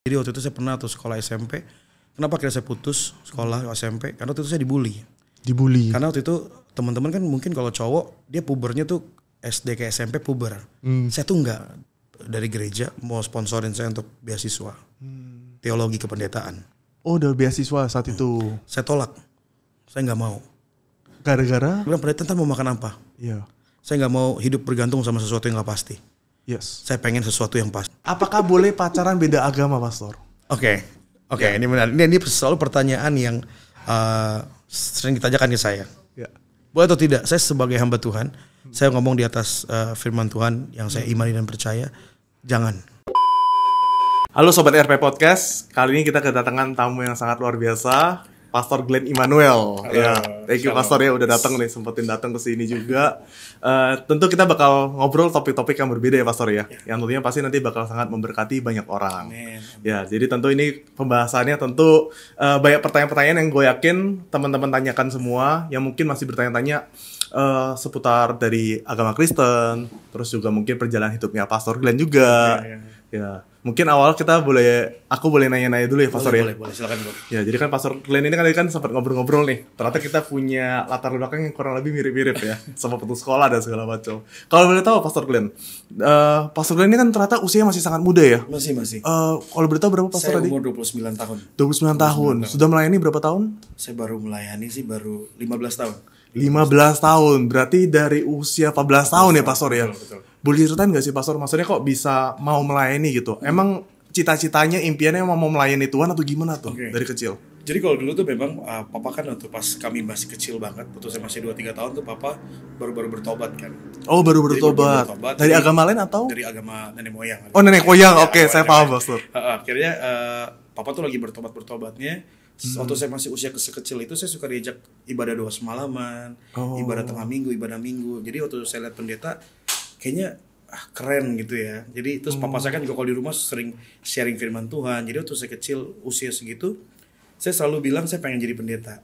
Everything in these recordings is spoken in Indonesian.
Jadi waktu itu saya pernah tuh sekolah SMP. Kenapa akhirnya saya putus sekolah SMP? Karena waktu itu saya dibully. Dibully. Karena waktu itu teman-teman kan mungkin kalau cowok dia pubernya tuh SD ke SMP puber. Hmm. Saya tuh nggak dari gereja mau sponsorin saya untuk beasiswa. Hmm. Teologi kependetaan. Oh, dari beasiswa saat hmm. itu. Saya tolak. Saya nggak mau. Gara-gara? Bilang pendeta mau makan apa? Iya. Yeah. Saya nggak mau hidup bergantung sama sesuatu yang nggak pasti. Yes. Saya pengen sesuatu yang pasti. Apakah boleh pacaran beda agama, Pastor? Oke, okay. oke, okay, ya. ini benar. Ini, ini selalu pertanyaan yang uh, sering ditanyakan ke saya. Ya. Boleh atau tidak? Saya sebagai hamba Tuhan, hmm. saya ngomong di atas uh, firman Tuhan yang saya hmm. imani dan percaya. Jangan. Halo Sobat RP Podcast, kali ini kita kedatangan tamu yang sangat luar biasa. Pastor Glenn Immanuel. Halo, ya, thank you shalom. Pastor ya udah datang nih, sempetin datang ke sini juga. Uh, tentu kita bakal ngobrol topik-topik yang berbeda ya Pastor ya. ya. Yang tentunya pasti nanti bakal sangat memberkati banyak orang. Amen. Ya, jadi tentu ini pembahasannya tentu uh, banyak pertanyaan-pertanyaan yang gue yakin teman-teman tanyakan semua yang mungkin masih bertanya-tanya uh, seputar dari agama Kristen, terus juga mungkin perjalanan hidupnya Pastor Glenn juga. Iya, iya, iya. Ya. ya. ya mungkin awal kita boleh aku boleh nanya-nanya dulu ya pastor boleh, ya boleh boleh silakan bro ya jadi kan pastor Glenn ini kan tadi kan sempat ngobrol-ngobrol nih ternyata kita punya latar belakang yang kurang lebih mirip-mirip ya sama putus sekolah dan segala macam kalau boleh tahu pastor Glenn uh, pastor Glenn ini kan ternyata usianya masih sangat muda ya masih masih uh, kalau boleh tahu berapa pastor saya tadi umur 29 tahun 29, 29 tahun. tahun sudah melayani berapa tahun saya baru melayani sih baru 15 tahun 15 tahun. Berarti dari usia 14 tahun ya Pastor ya? Betul, Boleh ceritain nggak sih Pastor? Maksudnya kok bisa mau melayani gitu? Hmm. Emang cita-citanya, impiannya mau melayani Tuhan atau gimana tuh okay. dari kecil? Jadi kalau dulu tuh memang uh, papa kan waktu pas kami masih kecil banget, waktu saya masih 2-3 tahun tuh papa baru-baru bertobat kan. Oh baru bertobat. Baru bertobat dari agama lain atau? Dari agama nenek moyang. Oh nenek moyang, iya, oke okay, saya paham pastor. akhirnya uh, papa tuh lagi bertobat bertobatnya Hmm. waktu saya masih usia sekecil itu saya suka diajak ibadah doa semalaman oh. ibadah tengah minggu ibadah minggu jadi waktu saya lihat pendeta kayaknya ah, keren gitu ya jadi terus hmm. papa saya kan juga kalau di rumah sering sharing firman Tuhan jadi waktu saya kecil usia segitu saya selalu bilang saya pengen jadi pendeta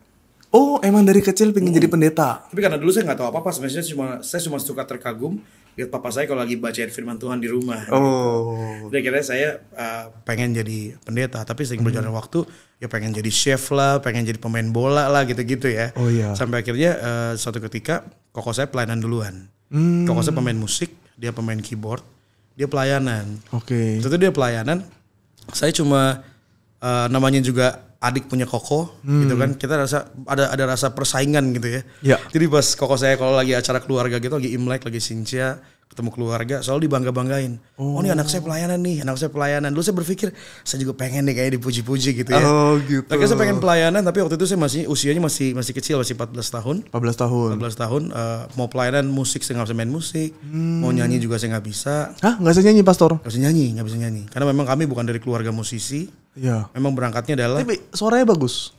Oh, emang dari kecil pengen hmm. jadi pendeta. Tapi karena dulu saya nggak tahu apa-apa, sebenarnya cuma saya cuma suka terkagum lihat ya, papa saya kalau lagi baca firman Tuhan di rumah. Oh. Gitu. kira saya uh, pengen jadi pendeta, tapi sering hmm. berjalan waktu ya pengen jadi chef lah, pengen jadi pemain bola lah gitu-gitu ya. Oh iya. Sampai akhirnya uh, suatu ketika koko saya pelayanan duluan. Hmm. Koko saya pemain musik, dia pemain keyboard, dia pelayanan. Oke. Okay. Itu dia pelayanan. Saya cuma uh, namanya juga adik punya koko hmm. gitu kan kita rasa ada ada rasa persaingan gitu ya. ya. Jadi pas koko saya kalau lagi acara keluarga gitu lagi Imlek, lagi sinca ketemu keluarga soal dibangga-banggain. Oh. oh ini anak saya pelayanan nih, anak saya pelayanan. Dulu saya berpikir saya juga pengen nih kayak dipuji-puji gitu ya. Oh gitu. Tapi saya pengen pelayanan tapi waktu itu saya masih usianya masih masih kecil masih 14 tahun. 14 tahun. 14 tahun uh, mau pelayanan musik saya nggak bisa main musik, hmm. mau nyanyi juga saya nggak bisa. Hah nggak bisa nyanyi pastor? Nggak bisa nyanyi, nggak bisa nyanyi. Karena memang kami bukan dari keluarga musisi. Iya. Memang berangkatnya adalah. Tapi suaranya bagus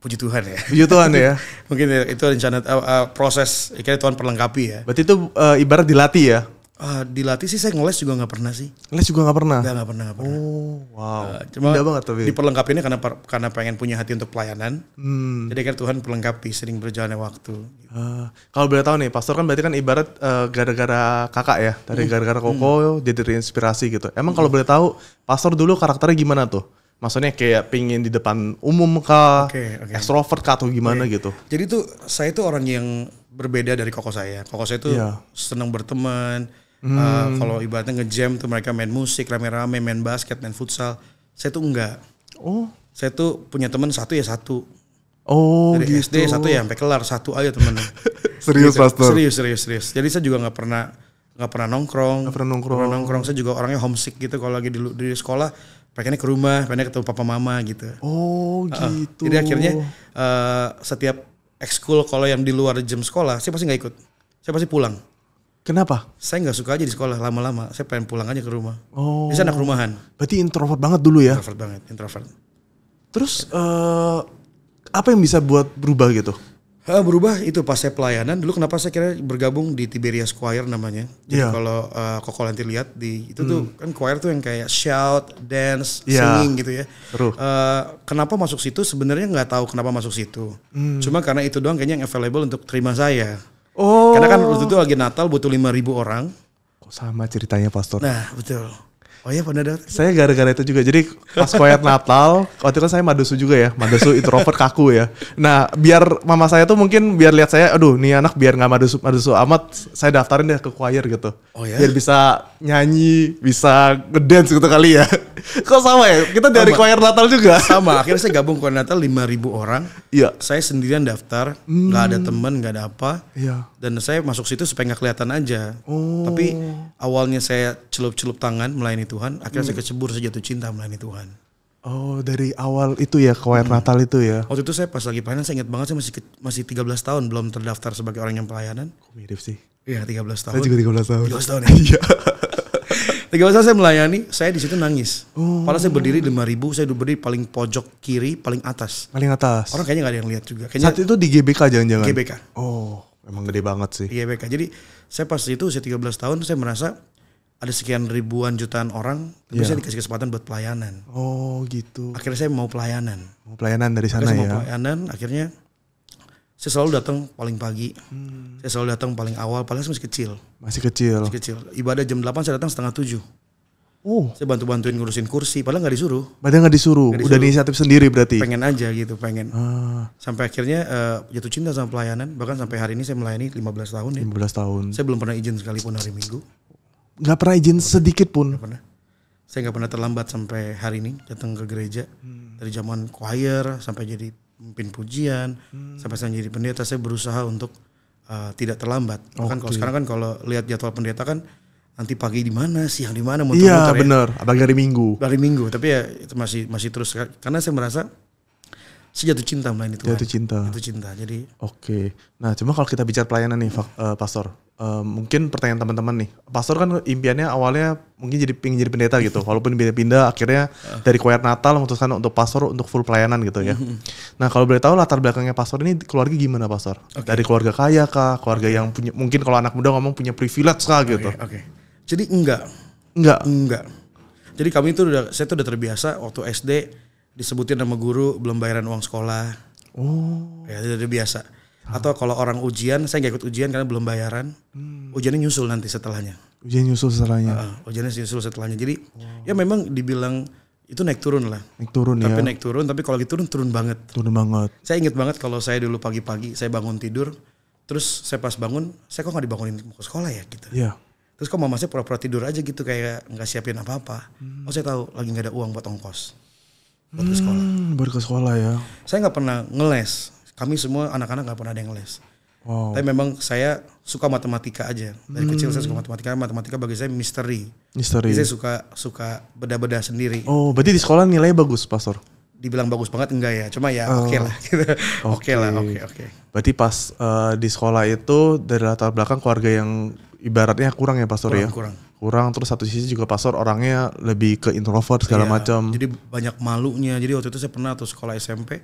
puji Tuhan ya. Puji Tuhan ya. Mungkin ya, itu rencana uh, uh, proses kayaknya Tuhan perlengkapi ya. Berarti itu uh, ibarat dilatih ya. Uh, dilatih sih saya ngeles juga nggak pernah sih. Ngeles juga nggak pernah. Nggak gak pernah nggak pernah. Oh wow. Uh, cuma Indah banget tapi. ini karena karena pengen punya hati untuk pelayanan. Hmm. Jadi kayak Tuhan perlengkapi sering berjalannya waktu. Uh, kalau boleh tahu nih, Pastor kan berarti kan ibarat gara gara-gara kakak ya, dari hmm. gara-gara hmm. Koko hmm. jadi terinspirasi gitu. Emang hmm. kalau boleh tahu, Pastor dulu karakternya gimana tuh? maksudnya kayak pingin di depan umum kah, okay, okay. extrovert kah atau gimana okay. Iya. gitu. Jadi tuh saya itu orang yang berbeda dari koko saya. Koko saya tuh yeah. senang berteman. Hmm. Uh, kalau ibaratnya ngejam tuh mereka main musik rame-rame, main basket, main futsal. Saya tuh enggak. Oh. Saya tuh punya teman satu ya satu. Oh Dari gitu. SD satu ya sampai kelar satu aja temen. serius gitu. pastor. Serius serius serius. Jadi saya juga nggak pernah nggak pernah nongkrong. Nggak pernah nongkrong. Gak pernah nongkrong. Saya juga orangnya homesick gitu kalau lagi di, di sekolah pengennya ke rumah, pengennya ketemu papa mama gitu. Oh gitu. Uh, Jadi akhirnya uh, setiap ekskul kalau yang di luar jam sekolah, saya pasti nggak ikut. Saya pasti pulang. Kenapa? Saya nggak suka aja di sekolah lama-lama. Saya pengen pulang aja ke rumah. Oh. Bisa anak rumahan. Berarti introvert banget dulu ya? Introvert banget, introvert. Terus uh, apa yang bisa buat berubah gitu? Uh, berubah itu pas saya pelayanan dulu kenapa saya kira bergabung di Tiberias Choir namanya. Jadi yeah. kalau uh, Koko nanti lihat di itu hmm. tuh kan choir tuh yang kayak shout, dance, yeah. singing gitu ya. Uh, kenapa masuk situ sebenarnya nggak tahu kenapa masuk situ. Hmm. Cuma karena itu doang kayaknya yang available untuk terima saya. Oh. Karena kan waktu itu lagi Natal butuh 5000 orang. Kok sama ceritanya pastor? Nah, betul. Oh iya pernah Saya gara-gara itu juga. Jadi pas koyat Natal, waktu itu kan saya madosu juga ya. Madosu introvert kaku ya. Nah biar mama saya tuh mungkin biar lihat saya, aduh nih anak biar nggak madosu madosu amat, saya daftarin deh ke choir gitu. Oh iya? Biar bisa nyanyi, bisa ngedance gitu kali ya. Kok sama ya? Kita dari sama. choir Natal juga. Sama. Akhirnya saya gabung choir Natal 5000 orang. Iya. Saya sendirian daftar, nggak hmm. Gak ada temen, nggak ada apa. Iya. Dan saya masuk situ supaya nggak kelihatan aja. Oh. Tapi awalnya saya celup-celup tangan melayani itu Tuhan, akhirnya hmm. saya kecebur saya jatuh cinta melayani Tuhan. Oh, dari awal itu ya ke hmm. Natal itu ya. Waktu itu saya pas lagi pelayanan saya ingat banget saya masih ke, masih 13 tahun belum terdaftar sebagai orang yang pelayanan. Kok oh, mirip sih? Iya, 13 tahun. Saya juga 13 tahun. 13 tahun ya. Iya. 13 tahun saya melayani, saya di situ nangis. Oh. Padahal saya berdiri 5000, saya berdiri paling pojok kiri, paling atas. Paling atas. Orang kayaknya gak ada yang lihat juga. Kayaknya Saat itu di GBK jangan-jangan. GBK. Oh, emang gede banget sih. Di GBK. Jadi saya pas itu saya 13 tahun saya merasa ada sekian ribuan jutaan orang, tapi yeah. saya iya. dikasih kesempatan buat pelayanan. Oh gitu. Akhirnya saya mau pelayanan. Mau pelayanan dari sana akhirnya saya ya? Mau pelayanan, akhirnya saya selalu datang paling pagi. Hmm. Saya selalu datang paling awal, paling masih kecil. Masih kecil. Masih kecil. Ibadah jam 8 saya datang setengah tujuh. Oh. Saya bantu-bantuin ngurusin kursi, padahal nggak disuruh. Padahal nggak disuruh. Gak disuruh. Udah inisiatif sendiri berarti. Pengen aja gitu, pengen. Ah. Sampai akhirnya uh, jatuh cinta sama pelayanan, bahkan sampai hari ini saya melayani 15 tahun ya. 15 tahun. Saya belum pernah izin sekalipun hari Minggu nggak pernah izin sedikit pun. Gak pernah. Saya nggak pernah terlambat sampai hari ini datang ke gereja hmm. dari zaman choir sampai jadi pemimpin pujian hmm. sampai saya jadi pendeta saya berusaha untuk uh, tidak terlambat. Okay. Kan kalau sekarang kan kalau lihat jadwal pendeta kan nanti pagi di mana, siang di mana, muter-muter. Iya, ya. benar. Abang hari Minggu. Hari Minggu, tapi ya itu masih masih terus karena saya merasa sejatuh cinta melayani Tuhan. Jatuh kan? cinta. Jatuh cinta. Jadi. Oke. Nah, cuma kalau kita bicara pelayanan nih, uh, Pastor. Uh, mungkin pertanyaan teman-teman nih, Pastor kan impiannya awalnya mungkin jadi pingin jadi pendeta gitu, walaupun pindah-pindah akhirnya ah. dari choir Natal memutuskan untuk Pastor untuk full pelayanan gitu ya. Mm-hmm. nah kalau boleh tahu latar belakangnya Pastor ini keluarga gimana Pastor? Okay. Dari keluarga kaya kah, keluarga yang punya mungkin kalau anak muda ngomong punya privilege kah gitu? Oke. okay. Jadi enggak. Enggak. Enggak. Jadi kami itu udah, saya tuh udah terbiasa waktu SD disebutin sama guru belum bayaran uang sekolah. Oh. Ya itu biasa. Atau kalau orang ujian, saya nggak ikut ujian karena belum bayaran. Hmm. Ujiannya nyusul nanti setelahnya. Ujian nyusul setelahnya. Uh, ujiannya nyusul setelahnya. Jadi oh. ya memang dibilang itu naik turun lah. Naik turun tapi ya. Tapi naik turun, tapi kalau gitu turun turun banget. Turun banget. Saya ingat banget kalau saya dulu pagi-pagi saya bangun tidur, terus saya pas bangun, saya kok nggak dibangunin ke sekolah ya gitu. Iya. Terus kok mama saya pura-pura tidur aja gitu kayak nggak siapin apa-apa. Hmm. Oh saya tahu lagi nggak ada uang buat ongkos buat ke hmm, sekolah. Hmm, baru ke sekolah ya. Saya nggak pernah ngeles. Kami semua anak-anak nggak pernah ada yang ngeles. Wow. Tapi memang saya suka matematika aja. Dari hmm. kecil saya suka matematika. Matematika bagi saya misteri. Misteri. Jadi saya suka suka beda-beda sendiri. Oh, berarti di sekolah nilai bagus, Pastor? Dibilang bagus banget enggak ya. Cuma ya uh, oke gitu. okay lah. Oke okay. okay lah, oke okay, oke. Okay. Berarti pas uh, di sekolah itu dari latar belakang keluarga yang ibaratnya kurang ya pastor kurang, ya kurang kurang terus satu sisi juga pastor orangnya lebih ke introvert segala iya, macam jadi banyak malunya jadi waktu itu saya pernah tuh sekolah SMP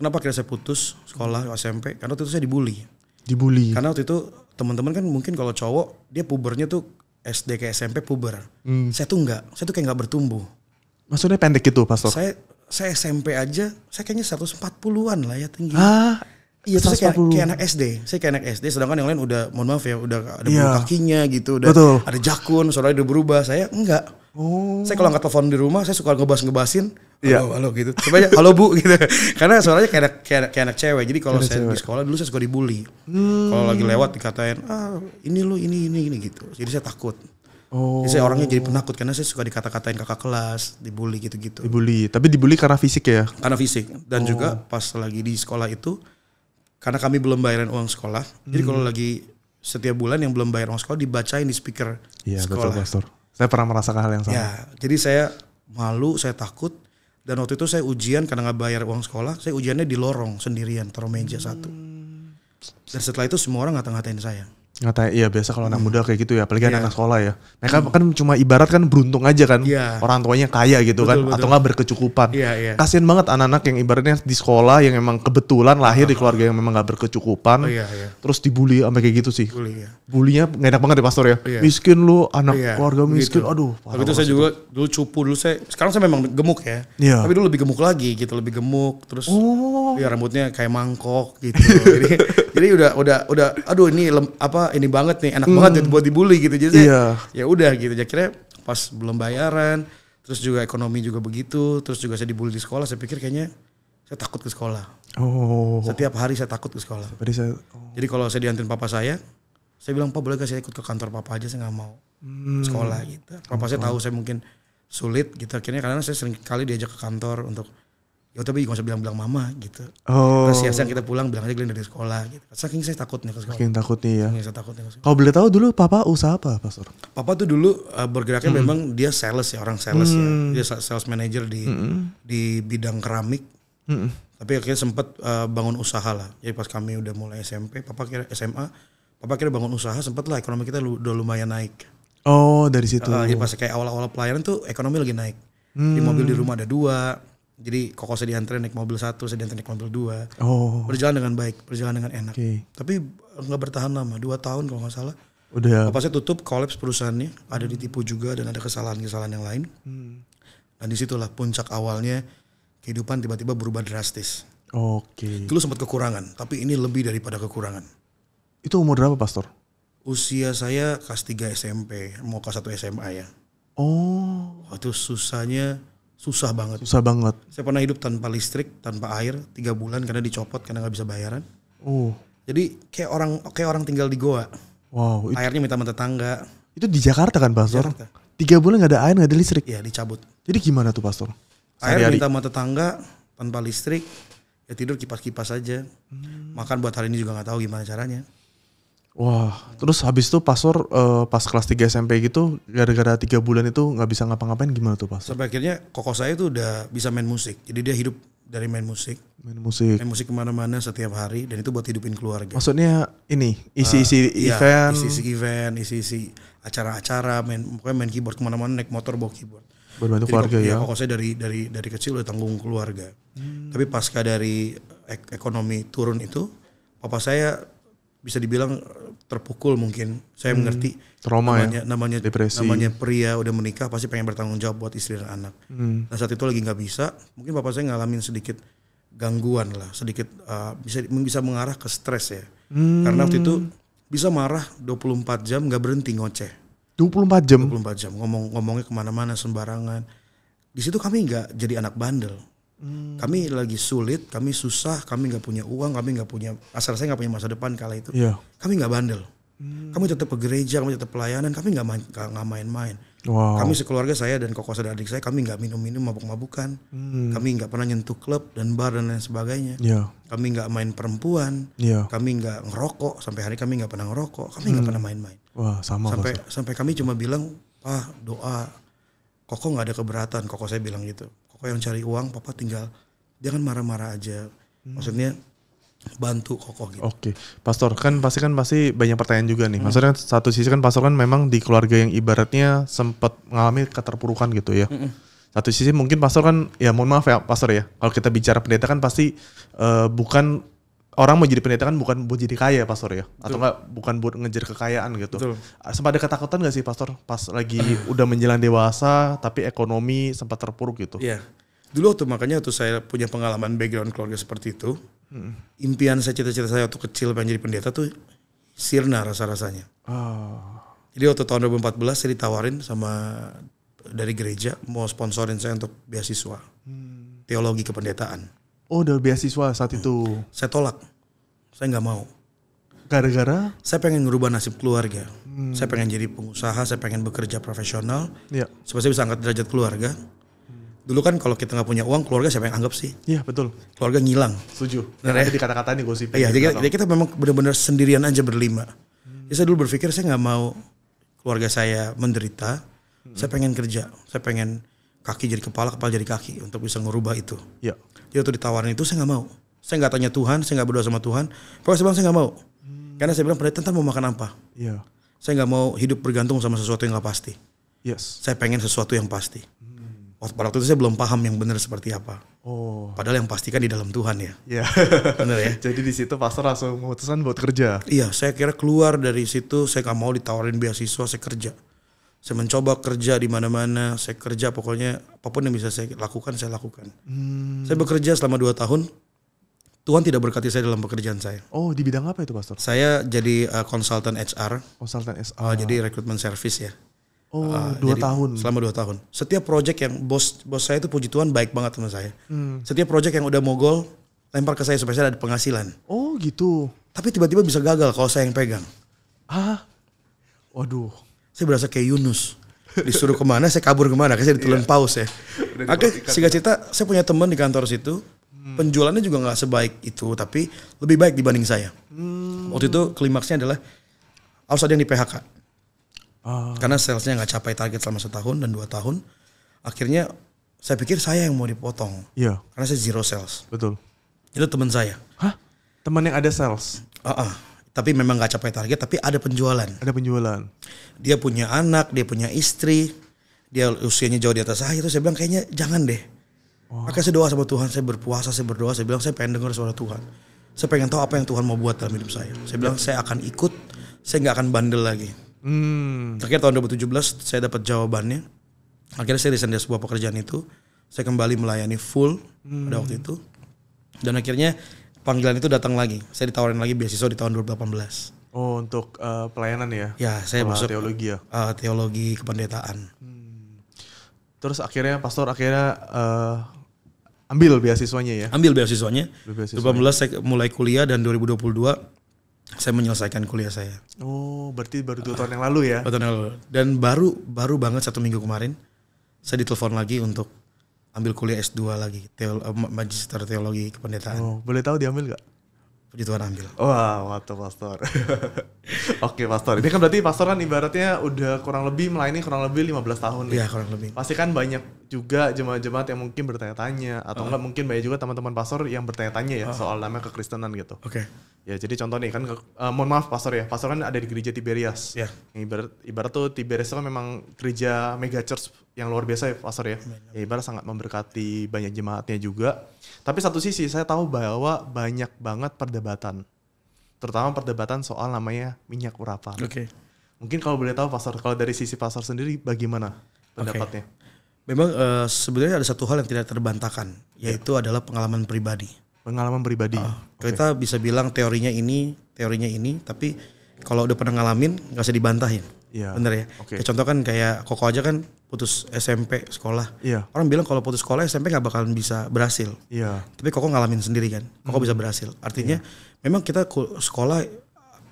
kenapa kira saya putus sekolah SMP karena waktu itu saya dibully dibully karena waktu itu teman-teman kan mungkin kalau cowok dia pubernya tuh SD ke SMP puber hmm. saya tuh enggak saya tuh kayak nggak bertumbuh maksudnya pendek gitu pastor saya saya SMP aja saya kayaknya 140-an lah ya tinggi ah Iya, terus kayak, kayak anak SD. Saya kayak anak SD, sedangkan yang lain udah, mohon maaf ya, udah ada yeah. bulu iya. kakinya gitu, udah Betul. ada jakun, suaranya udah berubah. Saya enggak. Oh. Saya kalau angkat telepon di rumah, saya suka ngebahas ngebasin. Iya. Halo, yeah. halo gitu. sebanyak halo bu gitu. Karena suaranya kayak anak, kayak, kayak anak cewek. Jadi kalau saya cewek. di sekolah dulu saya suka dibully. Hmm. Kalau lagi lewat dikatain, ah ini lu ini ini ini gitu. Jadi saya takut. Oh. Jadi saya oh. orangnya jadi penakut karena saya suka dikata-katain kakak kelas, dibully gitu-gitu. Dibully, tapi dibully karena fisik ya? Karena fisik. Dan oh. juga pas lagi di sekolah itu karena kami belum bayarin uang sekolah. Hmm. Jadi kalau hmm. lagi setiap bulan yang belum bayar uang sekolah dibacain di speaker ya, sekolah. Betul, Pastor. Saya pernah merasakan hal yang sama. Ya, jadi saya malu, saya takut. Dan waktu itu saya ujian karena nggak bayar uang sekolah, saya ujiannya di lorong sendirian, taruh meja hmm. satu. Dan setelah itu semua orang ngata-ngatain saya tahu iya biasa kalau anak hmm. muda kayak gitu ya, apalagi yeah. anak, anak sekolah ya. Mereka hmm. kan cuma ibarat kan beruntung aja kan, yeah. orang tuanya kaya gitu kan, betul, kan, betul. atau nggak berkecukupan. Yeah, yeah. Kasian banget anak-anak yang ibaratnya di sekolah yang emang kebetulan lahir uh -huh. di keluarga yang memang nggak berkecukupan, oh, yeah, yeah. terus dibully sampai kayak gitu sih. Bully, yeah. Bullynya nggak enak banget ya pastor ya. Yeah. Miskin lu, anak yeah. keluarga miskin, gitu. aduh. Tapi itu saya juga itu. dulu cupu dulu saya, sekarang saya memang gemuk ya. Yeah. Tapi dulu lebih gemuk lagi gitu, lebih gemuk, terus oh. ya rambutnya kayak mangkok gitu. jadi, jadi udah udah udah, aduh ini lem, apa ini banget nih enak hmm. banget buat dibully gitu jadi yeah. Iya. ya udah gitu akhirnya pas belum bayaran terus juga ekonomi juga begitu terus juga saya dibully di sekolah saya pikir kayaknya saya takut ke sekolah oh setiap hari saya takut ke sekolah saya, oh. jadi kalau saya diantarin papa saya saya bilang pak boleh gak saya ikut ke kantor papa aja saya nggak mau hmm. sekolah gitu papa oh. saya tahu saya mungkin sulit gitu akhirnya karena saya sering kali diajak ke kantor untuk ya tapi gak usah bilang-bilang mama gitu. Oh. Terus siang kita pulang bilang aja Glenn dari sekolah gitu. Saking saya takutnya ke sekolah. Saking takutnya ya. Saking saya takutnya ke Kalau boleh tahu dulu papa usaha apa Pastor? Papa tuh dulu uh, bergeraknya hmm. memang dia sales ya, orang sales ya. hmm. ya. Dia sales manager di hmm. di bidang keramik. Hmm. Tapi akhirnya sempat uh, eh, bangun usaha lah. Jadi pas kami udah mulai SMP, papa kira SMA, papa kira bangun usaha sempat lah ekonomi kita udah lumayan naik. Oh dari situ. Uh, jadi pas kayak awal-awal pelayanan tuh ekonomi lagi naik. Hmm. Di mobil di rumah ada dua, jadi koko saya diantre naik mobil satu, saya diantre naik mobil dua. Oh. Berjalan dengan baik, berjalan dengan enak. Okay. Tapi nggak bertahan lama, dua tahun kalau nggak salah. Udah. Papa saya tutup, kolaps perusahaannya, ada ditipu juga dan ada kesalahan-kesalahan yang lain. Hmm. Dan disitulah puncak awalnya kehidupan tiba-tiba berubah drastis. Oke. Okay. Dulu sempat kekurangan, tapi ini lebih daripada kekurangan. Itu umur berapa, Pastor? Usia saya kelas 3 SMP, mau kelas 1 SMA ya. Oh. Waktu susahnya susah banget. Susah banget. Saya pernah hidup tanpa listrik, tanpa air, tiga bulan karena dicopot karena nggak bisa bayaran. Oh. Jadi kayak orang kayak orang tinggal di goa. Wow. Itu, Airnya minta sama tangga. Itu di Jakarta kan, Pastor? Jakarta. Tiga bulan nggak ada air, nggak ada listrik. Iya, dicabut. Jadi gimana tuh, Pastor? Air sari hari minta sama tetangga, tanpa listrik, ya tidur kipas-kipas aja. Hmm. Makan buat hari ini juga nggak tahu gimana caranya. Wah, terus habis itu pasor uh, eh, pas kelas 3 SMP gitu gara-gara tiga bulan itu nggak bisa ngapa-ngapain gimana tuh pas? Sampai akhirnya kokoh saya tuh udah bisa main musik, jadi dia hidup dari main musik. Main musik. Main musik kemana-mana setiap hari dan itu buat hidupin keluarga. Maksudnya ini eh, isi-isi uh, event, isi-isi event, isi-isi acara-acara, main pokoknya main keyboard kemana-mana naik motor bawa keyboard. Berbantu keluarga iya, ya. Kokoh saya dari dari dari kecil udah tanggung keluarga. Hmm. Tapi pasca dari ek ekonomi turun itu, papa saya bisa dibilang terpukul mungkin. Saya hmm. mengerti trauma ya? namanya, ya, namanya depresi. Namanya pria udah menikah pasti pengen bertanggung jawab buat istri dan anak. Hmm. Nah saat itu lagi nggak bisa, mungkin bapak saya ngalamin sedikit gangguan lah, sedikit uh, bisa bisa mengarah ke stres ya. Hmm. Karena waktu itu bisa marah 24 jam nggak berhenti ngoceh. 24 jam. 24 jam ngomong ngomongnya kemana-mana sembarangan. Di situ kami nggak jadi anak bandel Hmm. Kami lagi sulit, kami susah, kami nggak punya uang, kami nggak punya asal saya nggak punya masa depan kala itu. Yeah. Kami nggak bandel. Hmm. Kami tetap ke gereja, kami tetap pelayanan, kami nggak main nggak main-main. Wow. Kami sekeluarga saya dan koko saudara adik saya kami nggak minum-minum mabuk-mabukan, hmm. kami nggak pernah nyentuh klub dan bar dan lain sebagainya. Yeah. Kami nggak main perempuan, yeah. kami nggak ngerokok sampai hari kami nggak pernah ngerokok, kami nggak hmm. pernah main-main. Wah sama. Sampai sampai kami cuma bilang ah doa, koko nggak ada keberatan, koko saya bilang gitu koko yang cari uang papa tinggal dia kan marah-marah aja hmm. maksudnya bantu kokoh gitu. Oke, okay. pastor kan pasti kan pasti banyak pertanyaan juga nih. Hmm. Maksudnya kan satu sisi kan pastor kan memang di keluarga yang ibaratnya sempat mengalami keterpurukan gitu ya. Hmm. Satu sisi mungkin pastor kan ya mohon maaf ya pastor ya. Kalau kita bicara pendeta kan pasti uh, bukan orang mau jadi pendeta kan bukan buat jadi kaya pastor ya atau enggak bukan buat ngejar kekayaan gitu Betul. Ah, sempat ada ketakutan gak sih pastor pas lagi udah menjelang dewasa tapi ekonomi sempat terpuruk gitu Iya dulu tuh makanya tuh saya punya pengalaman background keluarga seperti itu hmm. impian saya cita-cita saya waktu kecil pengen jadi pendeta tuh sirna rasa-rasanya oh. jadi waktu tahun 2014 saya ditawarin sama dari gereja mau sponsorin saya untuk beasiswa hmm. teologi kependetaan Oh, udah beasiswa saat itu. Saya tolak. Saya nggak mau. Gara-gara? Saya pengen ngerubah nasib keluarga. Hmm. Saya pengen jadi pengusaha, saya pengen bekerja profesional. Ya. Supaya saya bisa angkat derajat keluarga. Dulu kan kalau kita nggak punya uang, keluarga siapa yang anggap sih? Iya betul. Keluarga ngilang. Setuju. Nah, ya. Di kata-kata ini gosip. Iya, gitu jadi kita, kan. kita memang benar-benar sendirian aja berlima. Hmm. Jadi saya dulu berpikir saya nggak mau keluarga saya menderita. Hmm. Saya pengen kerja, saya pengen kaki jadi kepala, kepala jadi kaki untuk bisa ngerubah itu. iya Jadi waktu ditawarin itu saya nggak mau. Saya nggak tanya Tuhan, saya nggak berdoa sama Tuhan. Pokoknya saya bilang saya nggak mau. Hmm. Karena saya bilang pada tentang mau makan apa. Yeah. Saya nggak mau hidup bergantung sama sesuatu yang nggak pasti. Yes. Saya pengen sesuatu yang pasti. Hmm. Waktu pada waktu itu saya belum paham yang benar seperti apa. Oh. Padahal yang pasti kan di dalam Tuhan ya. Iya. benar ya. Jadi di situ pastor langsung memutuskan buat kerja. Iya, saya kira keluar dari situ saya nggak mau ditawarin beasiswa, saya kerja. Saya mencoba kerja di mana-mana, saya kerja pokoknya apapun yang bisa saya lakukan saya lakukan. Hmm. Saya bekerja selama dua tahun Tuhan tidak berkati saya dalam pekerjaan saya. Oh, di bidang apa itu, Pastor? Saya jadi uh, konsultan HR. Konsultan HR. Uh, jadi rekrutmen service ya. Oh, uh, dua tahun. Selama dua tahun. Setiap project yang bos bos saya itu puji Tuhan baik banget sama saya. Hmm. Setiap project yang udah mogol, lempar ke saya supaya saya ada penghasilan. Oh, gitu. Tapi tiba-tiba bisa gagal kalau saya yang pegang. Ah, waduh. Saya berasa kayak Yunus. Disuruh kemana, saya kabur kemana. Kayaknya saya ditelan yeah. paus ya. Oke, singkat cerita, saya punya teman di kantor situ. Hmm. Penjualannya juga nggak sebaik itu, tapi lebih baik dibanding saya. Hmm. Waktu itu klimaksnya adalah harus ada yang di PHK. Oh. Ah. Karena salesnya nggak capai target selama setahun dan dua tahun. Akhirnya saya pikir saya yang mau dipotong. Yeah. Karena saya zero sales. Betul. Itu teman saya. Hah? Teman yang ada sales? Uh -uh. Tapi memang nggak capai target, tapi ada penjualan. Ada penjualan. Dia punya anak, dia punya istri, dia usianya jauh di atas saya. Itu saya bilang kayaknya jangan deh Wow. Akhirnya saya doa sama Tuhan, saya berpuasa, saya berdoa, saya bilang saya pengen dengar suara Tuhan. Saya pengen tahu apa yang Tuhan mau buat dalam hidup saya. Saya bilang saya akan ikut, saya nggak akan bandel lagi. Hmm. Terakhir tahun 2017 saya dapat jawabannya. Akhirnya saya resign dari sebuah pekerjaan itu. Saya kembali melayani full hmm. pada waktu itu. Dan akhirnya panggilan itu datang lagi. Saya ditawarin lagi beasiswa di tahun 2018. Oh untuk uh, pelayanan ya? Ya saya bahas masuk teologi ya. Uh, teologi kependetaan. Hmm. Terus akhirnya pastor akhirnya uh, Ambil beasiswanya ya. Ambil beasiswanya. Ambil beasiswanya. 2018 saya mulai kuliah dan 2022 saya menyelesaikan kuliah saya. Oh, berarti baru dua tahun yang lalu ya? Dua tahun yang lalu. Dan baru baru banget satu minggu kemarin saya ditelepon lagi untuk ambil kuliah S2 lagi, teolo- eh, magister teologi kependetaan. Oh, boleh tahu diambil gak? puji Tuhan ambil. Wah, wow, pastor. Oke, pastor. Ini kan berarti pastor kan ibaratnya udah kurang lebih melayani kurang lebih 15 tahun nih. Iya, kurang lebih. Pasti kan banyak juga jemaat-jemaat yang mungkin bertanya-tanya atau uh. enggak mungkin banyak juga teman-teman pastor yang bertanya-tanya ya uh. soal nama kekristenan gitu. Oke. Okay. Ya, jadi contoh nih kan ke, uh, mohon maaf pastor ya. Pastor kan ada di gereja Tiberias. Iya. Yeah. Ibarat ibarat tuh Tiberias kan memang gereja mega church yang luar biasa ya pastor ya. Ya ibarat sangat memberkati banyak jemaatnya juga. Tapi satu sisi saya tahu bahwa banyak banget perdebatan. Terutama perdebatan soal namanya minyak urapan. Oke. Okay. Mungkin kalau boleh tahu pastor kalau dari sisi pastor sendiri bagaimana pendapatnya? Okay. Memang uh, sebenarnya ada satu hal yang tidak terbantahkan ya. yaitu yeah. adalah pengalaman pribadi. Pengalaman pribadi. Uh, ah, okay. Kita bisa bilang teorinya ini, teorinya ini, tapi kalau udah pernah ngalamin nggak usah dibantahin. Iya. Bener ya. Okay. Kayak contoh kan kayak Koko aja kan putus SMP sekolah. Iya. Orang bilang kalau putus sekolah SMP nggak bakalan bisa berhasil. Iya. Tapi Koko ngalamin sendiri kan. Koko hmm. bisa berhasil. Artinya yeah. memang kita sekolah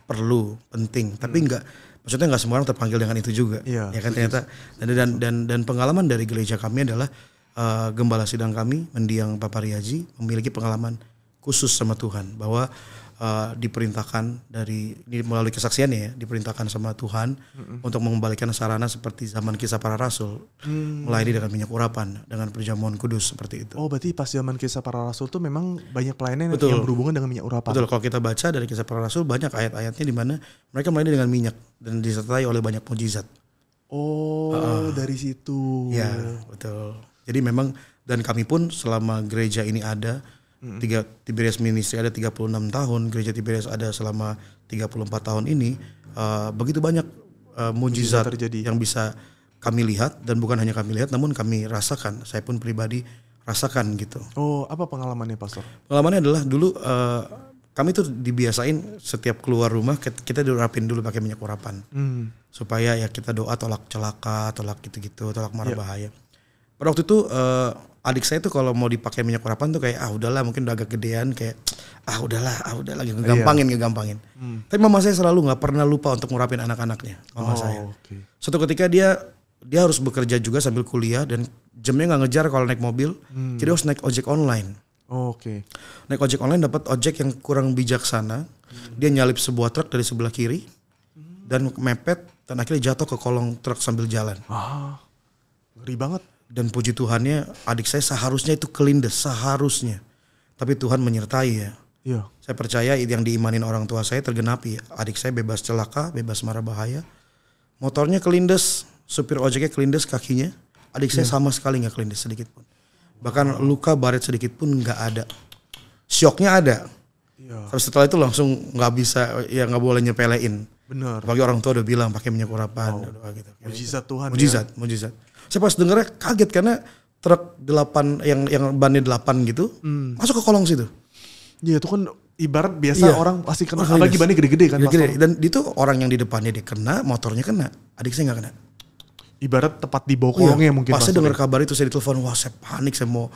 perlu penting, tapi hmm. nggak maksudnya nggak semua orang terpanggil dengan itu juga. Iya. Ya kan ternyata dan dan dan, dan pengalaman dari gereja kami adalah uh, gembala sidang kami mendiang Papa Riaji memiliki pengalaman khusus sama Tuhan bahwa uh, diperintahkan dari di, melalui kesaksiannya ya diperintahkan sama Tuhan mm-hmm. untuk mengembalikan sarana seperti zaman kisah para rasul mm. melayani dengan minyak urapan dengan perjamuan kudus seperti itu. Oh berarti pas zaman kisah para rasul tuh memang banyak pelayanan Betul. yang berhubungan dengan minyak urapan. Betul kalau kita baca dari kisah para rasul banyak ayat-ayatnya di mana mereka melayani dengan minyak dan disertai oleh banyak mujizat. Oh uh, dari situ. Ya betul. Jadi memang dan kami pun selama gereja ini ada tiga Tiberias Ministry ada 36 tahun, gereja Tiberias ada selama 34 tahun ini, uh, begitu banyak uh, mujizat terjadi yang bisa kami lihat dan bukan hanya kami lihat namun kami rasakan. Saya pun pribadi rasakan gitu. Oh, apa pengalamannya, Pastor? Pengalamannya adalah dulu uh, kami tuh dibiasain setiap keluar rumah kita diurapin dulu pakai minyak urapan. Hmm. Supaya ya kita doa tolak celaka, tolak gitu-gitu, tolak mara yeah. bahaya pada waktu itu uh, adik saya tuh kalau mau dipakai minyak urapan tuh kayak ah udahlah mungkin udah agak gedean kayak ah udahlah ah udah lagi gitu. iya. ngegampangin iya. ngegampangin. Hmm. Tapi mama saya selalu nggak pernah lupa untuk ngurapin anak-anaknya mama oh, saya. Okay. Suatu ketika dia dia harus bekerja juga sambil kuliah dan jamnya nggak ngejar kalau naik mobil, hmm. jadi harus naik ojek online. Oh, Oke. Okay. Naik ojek online dapat ojek yang kurang bijaksana. Hmm. Dia nyalip sebuah truk dari sebelah kiri hmm. dan mepet dan akhirnya jatuh ke kolong truk sambil jalan. Ah, ngeri banget. Dan puji Tuhannya adik saya seharusnya itu kelindes, seharusnya. Tapi Tuhan menyertai ya. yeah. Saya percaya itu yang diimanin orang tua saya tergenapi. Adik saya bebas celaka, bebas marah bahaya. Motornya kelindes, supir ojeknya kelindes kakinya. Adik saya iya. sama sekali nggak kelindes sedikit pun. Bahkan luka baret sedikit pun nggak ada. Syoknya ada. yeah. Tapi setelah itu langsung nggak bisa, ya nggak boleh nyepelein. Benar. Bagi orang tua udah bilang pakai minyak urapan, wow. gitu. Mujizat Tuhan. Mujizat, ya? mujizat. Saya pas dengernya kaget karena truk delapan yang yang bannya delapan gitu hmm. masuk ke kolong situ. Iya itu kan ibarat biasa iya. orang pasti kena oh, apalagi bannya gede-gede kan gede, gede. dan itu orang yang di depannya dia kena motornya kena adik saya nggak kena ibarat tepat di bawah iya. kolongnya iya. mungkin pas saya dengar kabar itu saya ditelepon wah saya panik saya mau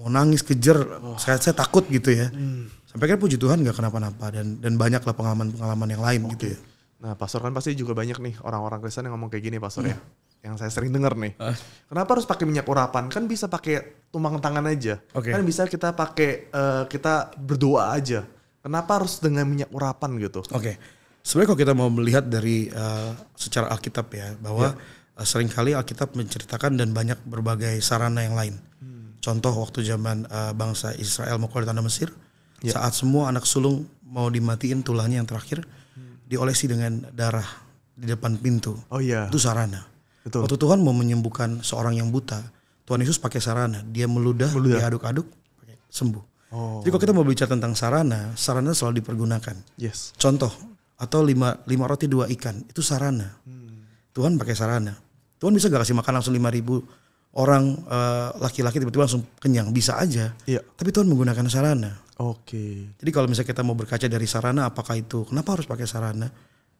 mau nangis kejer oh. saya saya takut gitu ya hmm. sampai kan puji Tuhan nggak kenapa-napa dan dan banyaklah pengalaman-pengalaman yang lain okay. gitu ya Nah, pastor kan pasti juga banyak nih orang-orang Kristen yang ngomong kayak gini, pastor hmm. ya. Iya yang saya sering dengar nih. Uh. Kenapa harus pakai minyak urapan? Kan bisa pakai tumpang tangan aja. Okay. Kan bisa kita pakai uh, kita berdoa aja. Kenapa harus dengan minyak urapan gitu? Oke. Okay. Sebenarnya kalau kita mau melihat dari uh, secara Alkitab ya bahwa yeah. Ya. uh, seringkali Alkitab menceritakan dan banyak berbagai sarana yang lain. Hmm. Contoh waktu zaman uh, bangsa Israel mau keluar tanah Mesir, yeah. saat semua anak sulung mau dimatiin tulangnya yang terakhir hmm. diolesi dengan darah di depan pintu. Oh iya. Yeah. Itu sarana Betul. Waktu Tuhan mau menyembuhkan seorang yang buta, Tuhan Yesus pakai sarana. Dia meludah, meludah. diaduk-aduk, sembuh. Oh. Jadi kalau kita mau bicara tentang sarana, sarana selalu dipergunakan. Yes. Contoh, atau lima, lima roti dua ikan, itu sarana. Hmm. Tuhan pakai sarana. Tuhan bisa gak kasih makan langsung lima ribu orang uh, laki-laki tiba-tiba langsung kenyang bisa aja. Iya. Tapi Tuhan menggunakan sarana. Oke. Okay. Jadi kalau misalnya kita mau berkaca dari sarana, apakah itu kenapa harus pakai sarana?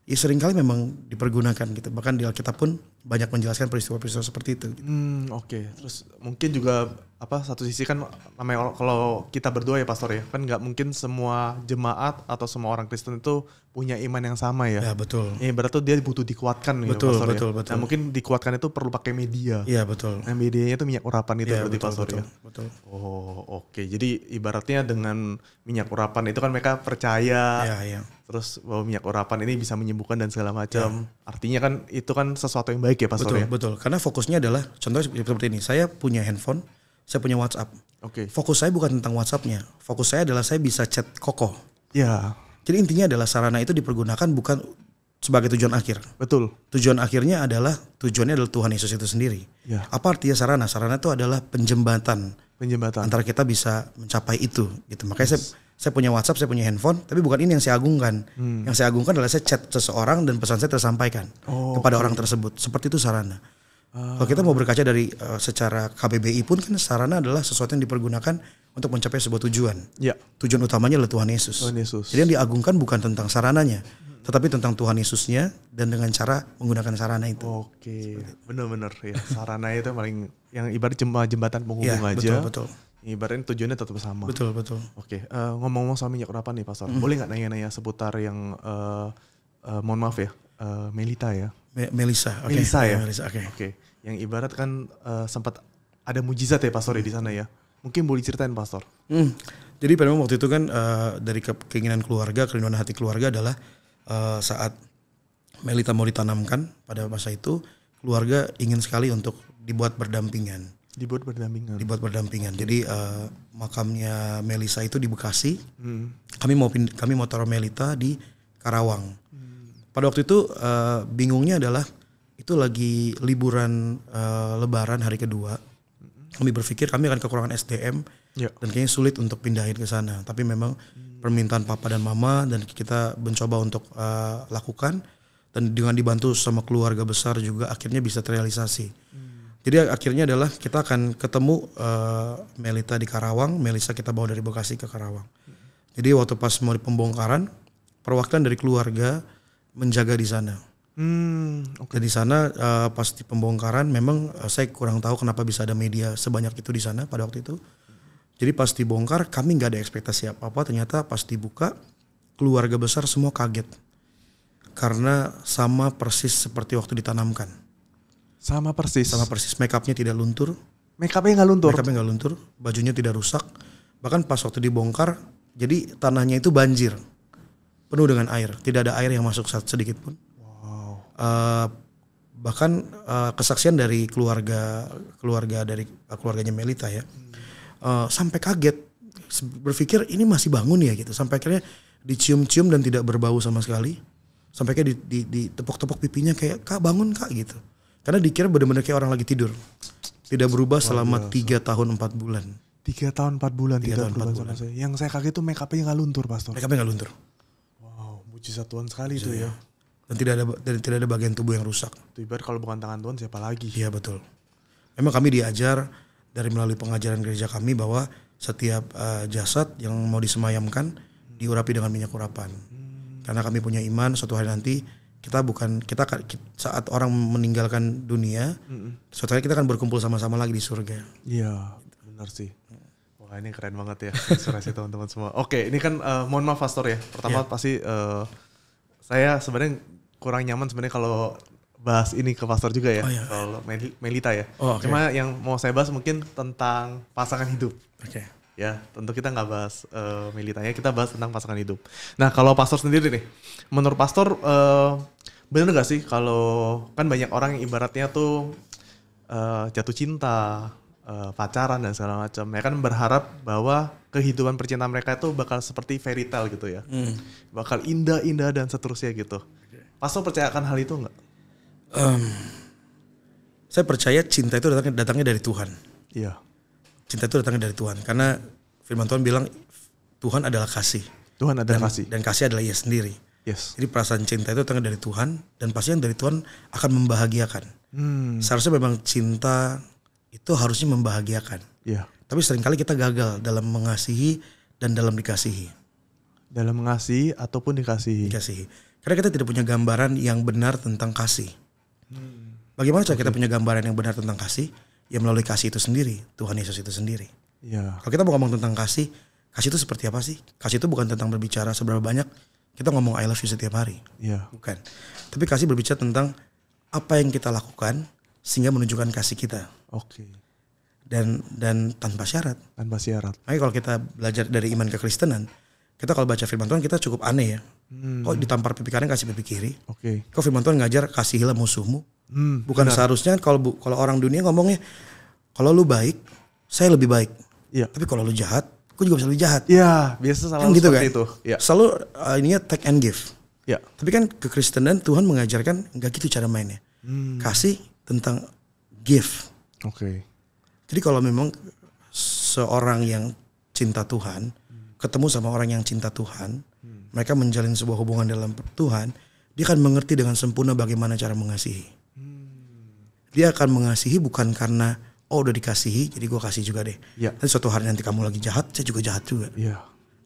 ya seringkali memang dipergunakan gitu. Bahkan di Alkitab pun banyak menjelaskan peristiwa-peristiwa seperti itu. Gitu. Hmm, oke. Okay. Terus mungkin juga apa satu sisi kan namanya kalau kita berdua ya pastor ya kan nggak mungkin semua jemaat atau semua orang Kristen itu punya iman yang sama ya. Ya betul. Ya berarti dia butuh dikuatkan betul, ya pastor betul, ya. Betul. Nah mungkin dikuatkan itu perlu pakai media. Iya betul. Nah, medianya itu minyak urapan itu ya, berarti betul, pastor ya. betul, ya. Betul. Oh oke. Okay. Jadi ibaratnya dengan minyak urapan itu kan mereka percaya. Iya iya terus bau minyak urapan ini bisa menyembuhkan dan segala macam. Ya. Artinya kan itu kan sesuatu yang baik ya Pak ya? Betul, ya? betul. Karena fokusnya adalah contoh seperti ini. Saya punya handphone, saya punya WhatsApp. Oke. Okay. Fokus saya bukan tentang WhatsAppnya. Fokus saya adalah saya bisa chat kokoh. Ya. Jadi intinya adalah sarana itu dipergunakan bukan sebagai tujuan akhir. Betul. Tujuan akhirnya adalah tujuannya adalah Tuhan Yesus itu sendiri. Ya. Apa artinya sarana? Sarana itu adalah penjembatan. Penjembatan. Antara kita bisa mencapai itu gitu. Makanya yes. saya saya punya WhatsApp, saya punya handphone, tapi bukan ini yang saya agungkan. Hmm. Yang saya agungkan adalah saya chat seseorang dan pesan saya tersampaikan oh, kepada okay. orang tersebut. Seperti itu sarana. Uh. Kalau kita mau berkaca dari uh, secara KBBI pun kan sarana adalah sesuatu yang dipergunakan untuk mencapai sebuah tujuan. Ya. Tujuan utamanya adalah Tuhan Yesus. Tuhan Yesus. Jadi yang diagungkan bukan tentang sarananya, tetapi tentang Tuhan Yesusnya dan dengan cara menggunakan sarana itu. Oke, okay. benar-benar ya sarana itu paling yang ibarat jembatan penghubung ya, aja. Betul, betul Ibaratnya tujuannya tetap sama. Betul betul. Oke, okay. uh, eh, ngomong-ngomong soal minyak kenapa nih pastor, mm. boleh nggak nanya-nanya seputar yang uh, uh, mohon maaf ya, uh, Melita ya? Me Melisa. Okay. Melisa ya. Melisa, oke. Okay. Oke. Okay. Yang ibarat kan uh, sempat ada mujizat ya pastor ya di sana ya. Mungkin boleh ceritain pastor. Hmm. Jadi pada waktu itu kan uh, dari ke keinginan keluarga, kerinduan hati keluarga adalah uh, saat Melita mau ditanamkan pada masa itu, keluarga ingin sekali untuk dibuat berdampingan dibuat berdampingan dibuat berdampingan jadi uh, makamnya Melisa itu di Bekasi hmm. kami mau kami mau taruh Melita di Karawang hmm. pada waktu itu uh, bingungnya adalah itu lagi liburan uh, Lebaran hari kedua hmm. kami berpikir kami akan kekurangan SDM ya. dan kayaknya sulit untuk pindahin ke sana. Tapi memang hmm. permintaan papa dan mama dan kita mencoba untuk uh, lakukan dan dengan dibantu sama keluarga besar juga akhirnya bisa terrealisasi. Hmm. Jadi akhirnya adalah kita akan ketemu uh, Melita di Karawang, Melisa kita bawa dari Bekasi ke Karawang. Jadi waktu pas mau pembongkaran, perwakilan dari keluarga menjaga di sana. Hmm, okay. Dan di sana uh, pas di pembongkaran memang uh, saya kurang tahu kenapa bisa ada media sebanyak itu di sana pada waktu itu. Jadi pas dibongkar kami nggak ada ekspektasi apa-apa, ternyata pas dibuka keluarga besar semua kaget. Karena sama persis seperti waktu ditanamkan. Sama persis. Sama persis. Make upnya tidak luntur. Make upnya nggak luntur. Make upnya nggak luntur. Bajunya tidak rusak. Bahkan pas waktu dibongkar, jadi tanahnya itu banjir, penuh dengan air. Tidak ada air yang masuk sedikit pun. Wow. Uh, bahkan uh, kesaksian dari keluarga keluarga dari uh, keluarganya Melita ya, uh, sampai kaget berpikir ini masih bangun ya gitu. Sampai akhirnya dicium-cium dan tidak berbau sama sekali. Sampai kayak ditepuk-tepuk di, di, di pipinya kayak kak bangun kak gitu. Karena dikira benar-benar kayak orang lagi tidur. Tidak berubah oh, selama iya, tiga tahun empat bulan. Tiga tahun empat bulan tiga tahun empat bulan. Saya. Yang saya kaget tuh make upnya nggak luntur pastor. Make upnya nggak luntur. Wow, mujizat Tuhan sekali itu ya. ya. Dan tidak ada dan tidak ada bagian tubuh yang rusak. Tiba kalau bukan tangan Tuhan siapa lagi? Iya betul. Memang kami diajar dari melalui pengajaran gereja kami bahwa setiap uh, jasad yang mau disemayamkan diurapi dengan minyak urapan. Hmm. Karena kami punya iman suatu hari nanti kita bukan kita saat orang meninggalkan dunia mm suatu hari kita akan berkumpul sama-sama lagi di surga iya benar sih wah ini keren banget ya inspirasi teman-teman semua oke ini kan uh, mohon maaf pastor ya pertama yeah. pasti uh, saya sebenarnya kurang nyaman sebenarnya kalau bahas ini ke pastor juga ya oh, iya. kalau Melita ya oh, okay. cuma yang mau saya bahas mungkin tentang pasangan hidup oke okay. Ya, tentu kita nggak bahas uh, eh, militanya, kita bahas tentang pasangan hidup. Nah, kalau pastor sendiri nih, menurut pastor uh, bener gak sih kalau kan banyak orang yang ibaratnya tuh uh, jatuh cinta uh, pacaran dan segala macam ya kan berharap bahwa kehidupan percintaan mereka itu bakal seperti fairy tale gitu ya hmm. bakal indah-indah dan seterusnya gitu pas lo percaya akan hal itu nggak um, saya percaya cinta itu datangnya datangnya dari Tuhan iya cinta itu datangnya dari Tuhan karena firman Tuhan bilang Tuhan adalah kasih Tuhan adalah dan, kasih dan kasih adalah ia sendiri Yes. Jadi perasaan cinta itu datang dari Tuhan dan pasti yang dari Tuhan akan membahagiakan. Hmm. Seharusnya memang cinta itu harusnya membahagiakan. Yeah. Tapi seringkali kita gagal dalam mengasihi dan dalam dikasihi. Dalam mengasihi ataupun dikasihi. Dikasihi. Karena kita tidak punya gambaran yang benar tentang kasih. Hmm. Bagaimana cara okay. kita punya gambaran yang benar tentang kasih? Ya melalui kasih itu sendiri, Tuhan Yesus itu sendiri. Yeah. Kalau kita mau ngomong tentang kasih, kasih itu seperti apa sih? Kasih itu bukan tentang berbicara seberapa banyak kita ngomong I love you setiap hari. Yeah. Bukan. Tapi kasih berbicara tentang apa yang kita lakukan sehingga menunjukkan kasih kita. Oke. Okay. Dan dan tanpa syarat. Tanpa syarat. Makanya kalau kita belajar dari iman kekristenan, kita kalau baca firman Tuhan kita cukup aneh ya. Hmm. Kok ditampar pipi kanan kasih pipi kiri? Oke. Okay. Kok firman Tuhan ngajar kasihilah musuhmu? Hmm, Bukan benar. seharusnya kalau bu, kalau orang dunia ngomongnya kalau lu baik, saya lebih baik. Iya. Tapi kalau lu jahat, gue juga bisa lebih jahat. Iya, biasa selalu kan gitu kan? itu. Ya. Selalu uh, ininya take and give. Ya. Tapi kan kekristenan Tuhan mengajarkan nggak gitu cara mainnya. Hmm. Kasih tentang give. Oke. Okay. Jadi kalau memang seorang yang cinta Tuhan hmm. ketemu sama orang yang cinta Tuhan, hmm. mereka menjalin sebuah hubungan dalam Tuhan, dia akan mengerti dengan sempurna bagaimana cara mengasihi. Hmm. Dia akan mengasihi bukan karena oh udah dikasihi jadi gue kasih juga deh yeah. nanti suatu hari nanti kamu lagi jahat saya juga jahat juga yeah.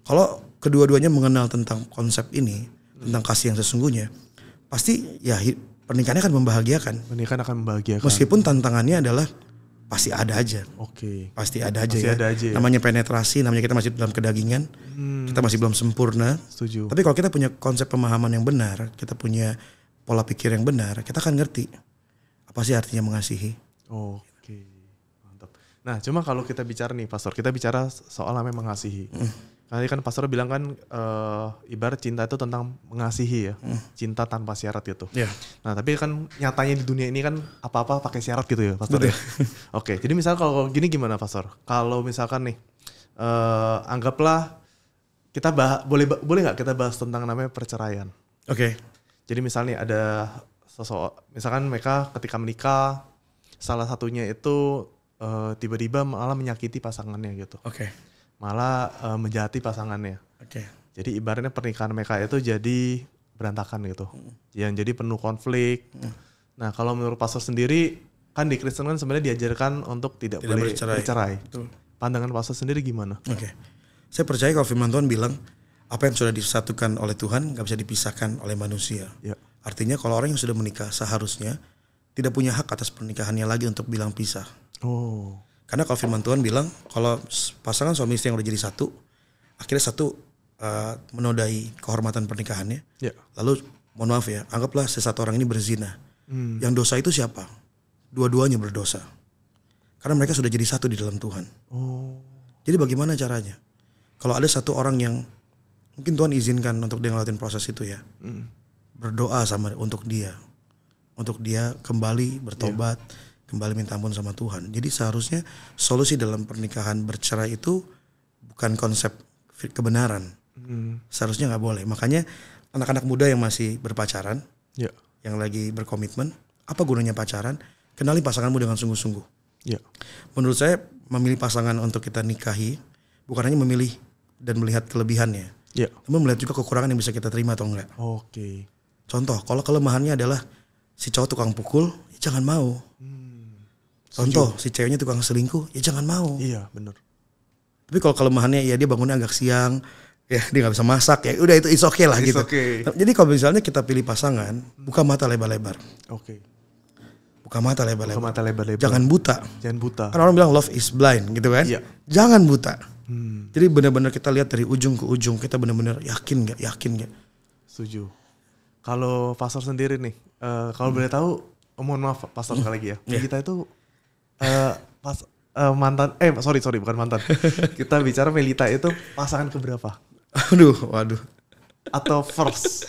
kalau kedua-duanya mengenal tentang konsep ini tentang kasih yang sesungguhnya pasti ya pernikahannya akan membahagiakan pernikahan akan membahagiakan meskipun tantangannya adalah pasti ada aja oke okay. pasti ada aja pasti ya ada aja ya. namanya penetrasi namanya kita masih dalam kedagingan hmm. kita masih belum sempurna setuju tapi kalau kita punya konsep pemahaman yang benar kita punya pola pikir yang benar kita akan ngerti apa sih artinya mengasihi oke Nah, cuma kalau kita bicara nih, Pastor, kita bicara soal namanya mengasihi. Mm. Tadi kan Pastor bilang kan uh, ibarat cinta itu tentang mengasihi ya, mm. cinta tanpa syarat gitu. Yeah. Nah, tapi kan nyatanya di dunia ini kan apa-apa pakai syarat gitu ya, Pastor. Ya? Oke, jadi misal kalau gini gimana, Pastor? Kalau misalkan nih, uh, anggaplah kita bah boleh boleh nggak kita bahas tentang namanya perceraian? Oke. Okay. Jadi misalnya ada sosok, misalkan mereka ketika menikah, salah satunya itu Eh, tiba-tiba malah menyakiti pasangannya gitu. Oke. Okay. Malah uh, eh, menjati pasangannya. Oke. Okay. Jadi ibaratnya pernikahan mereka itu jadi berantakan gitu. Mm. Yang jadi penuh konflik. Mm. Nah, kalau menurut pastor sendiri kan di Kristen kan sebenarnya diajarkan untuk tidak, tidak boleh bercerai. bercerai. Pandangan pastor sendiri gimana? Oke. Okay. Saya percaya kalau firman Tuhan bilang apa yang sudah disatukan oleh Tuhan nggak bisa dipisahkan oleh manusia. Ya. Artinya kalau orang yang sudah menikah seharusnya tidak punya hak atas pernikahannya lagi untuk bilang pisah. Oh. Karena kalau firman Tuhan bilang kalau pasangan suami istri yang udah jadi satu, akhirnya satu uh, menodai kehormatan pernikahannya. Yeah. Lalu mohon maaf ya, anggaplah sesatu orang ini berzina. Hmm. Yang dosa itu siapa? Dua-duanya berdosa. Karena mereka sudah jadi satu di dalam Tuhan. Oh. Jadi bagaimana caranya? Kalau ada satu orang yang mungkin Tuhan izinkan untuk dia ngelatin proses itu ya. Hmm. Berdoa sama untuk dia. Untuk dia kembali bertobat. Yeah kembali minta ampun sama Tuhan. Jadi seharusnya solusi dalam pernikahan bercerai itu bukan konsep kebenaran. Hmm. Seharusnya nggak boleh. Makanya anak-anak muda yang masih berpacaran, ya. yang lagi berkomitmen, apa gunanya pacaran? Kenali pasanganmu dengan sungguh-sungguh. Ya. Menurut saya memilih pasangan untuk kita nikahi bukan hanya memilih dan melihat kelebihannya, ya. tapi melihat juga kekurangan yang bisa kita terima atau enggak. Oke. Contoh, kalau kelemahannya adalah si cowok tukang pukul, ya jangan mau. Hmm Contoh si ceweknya tukang selingkuh, ya jangan mau. Iya, benar. Tapi kalau kelemahannya ya dia bangunnya agak siang, ya dia nggak bisa masak ya udah itu is okay lah it's gitu okay. jadi kalau misalnya kita pilih pasangan buka mata lebar-lebar oke okay. buka mata lebar-lebar buka mata lebar-lebar jangan buta jangan buta kan orang bilang love is blind gitu kan Iya. jangan buta hmm. jadi benar-benar kita lihat dari ujung ke ujung kita benar-benar yakin nggak yakin nggak setuju kalau pastor sendiri nih uh, kalau hmm. boleh tahu oh, mohon maaf pastor hmm. sekali lagi ya yeah. kita itu uh, pas uh, mantan eh sorry sorry bukan mantan kita bicara Melita itu pasangan keberapa? Aduh waduh atau first?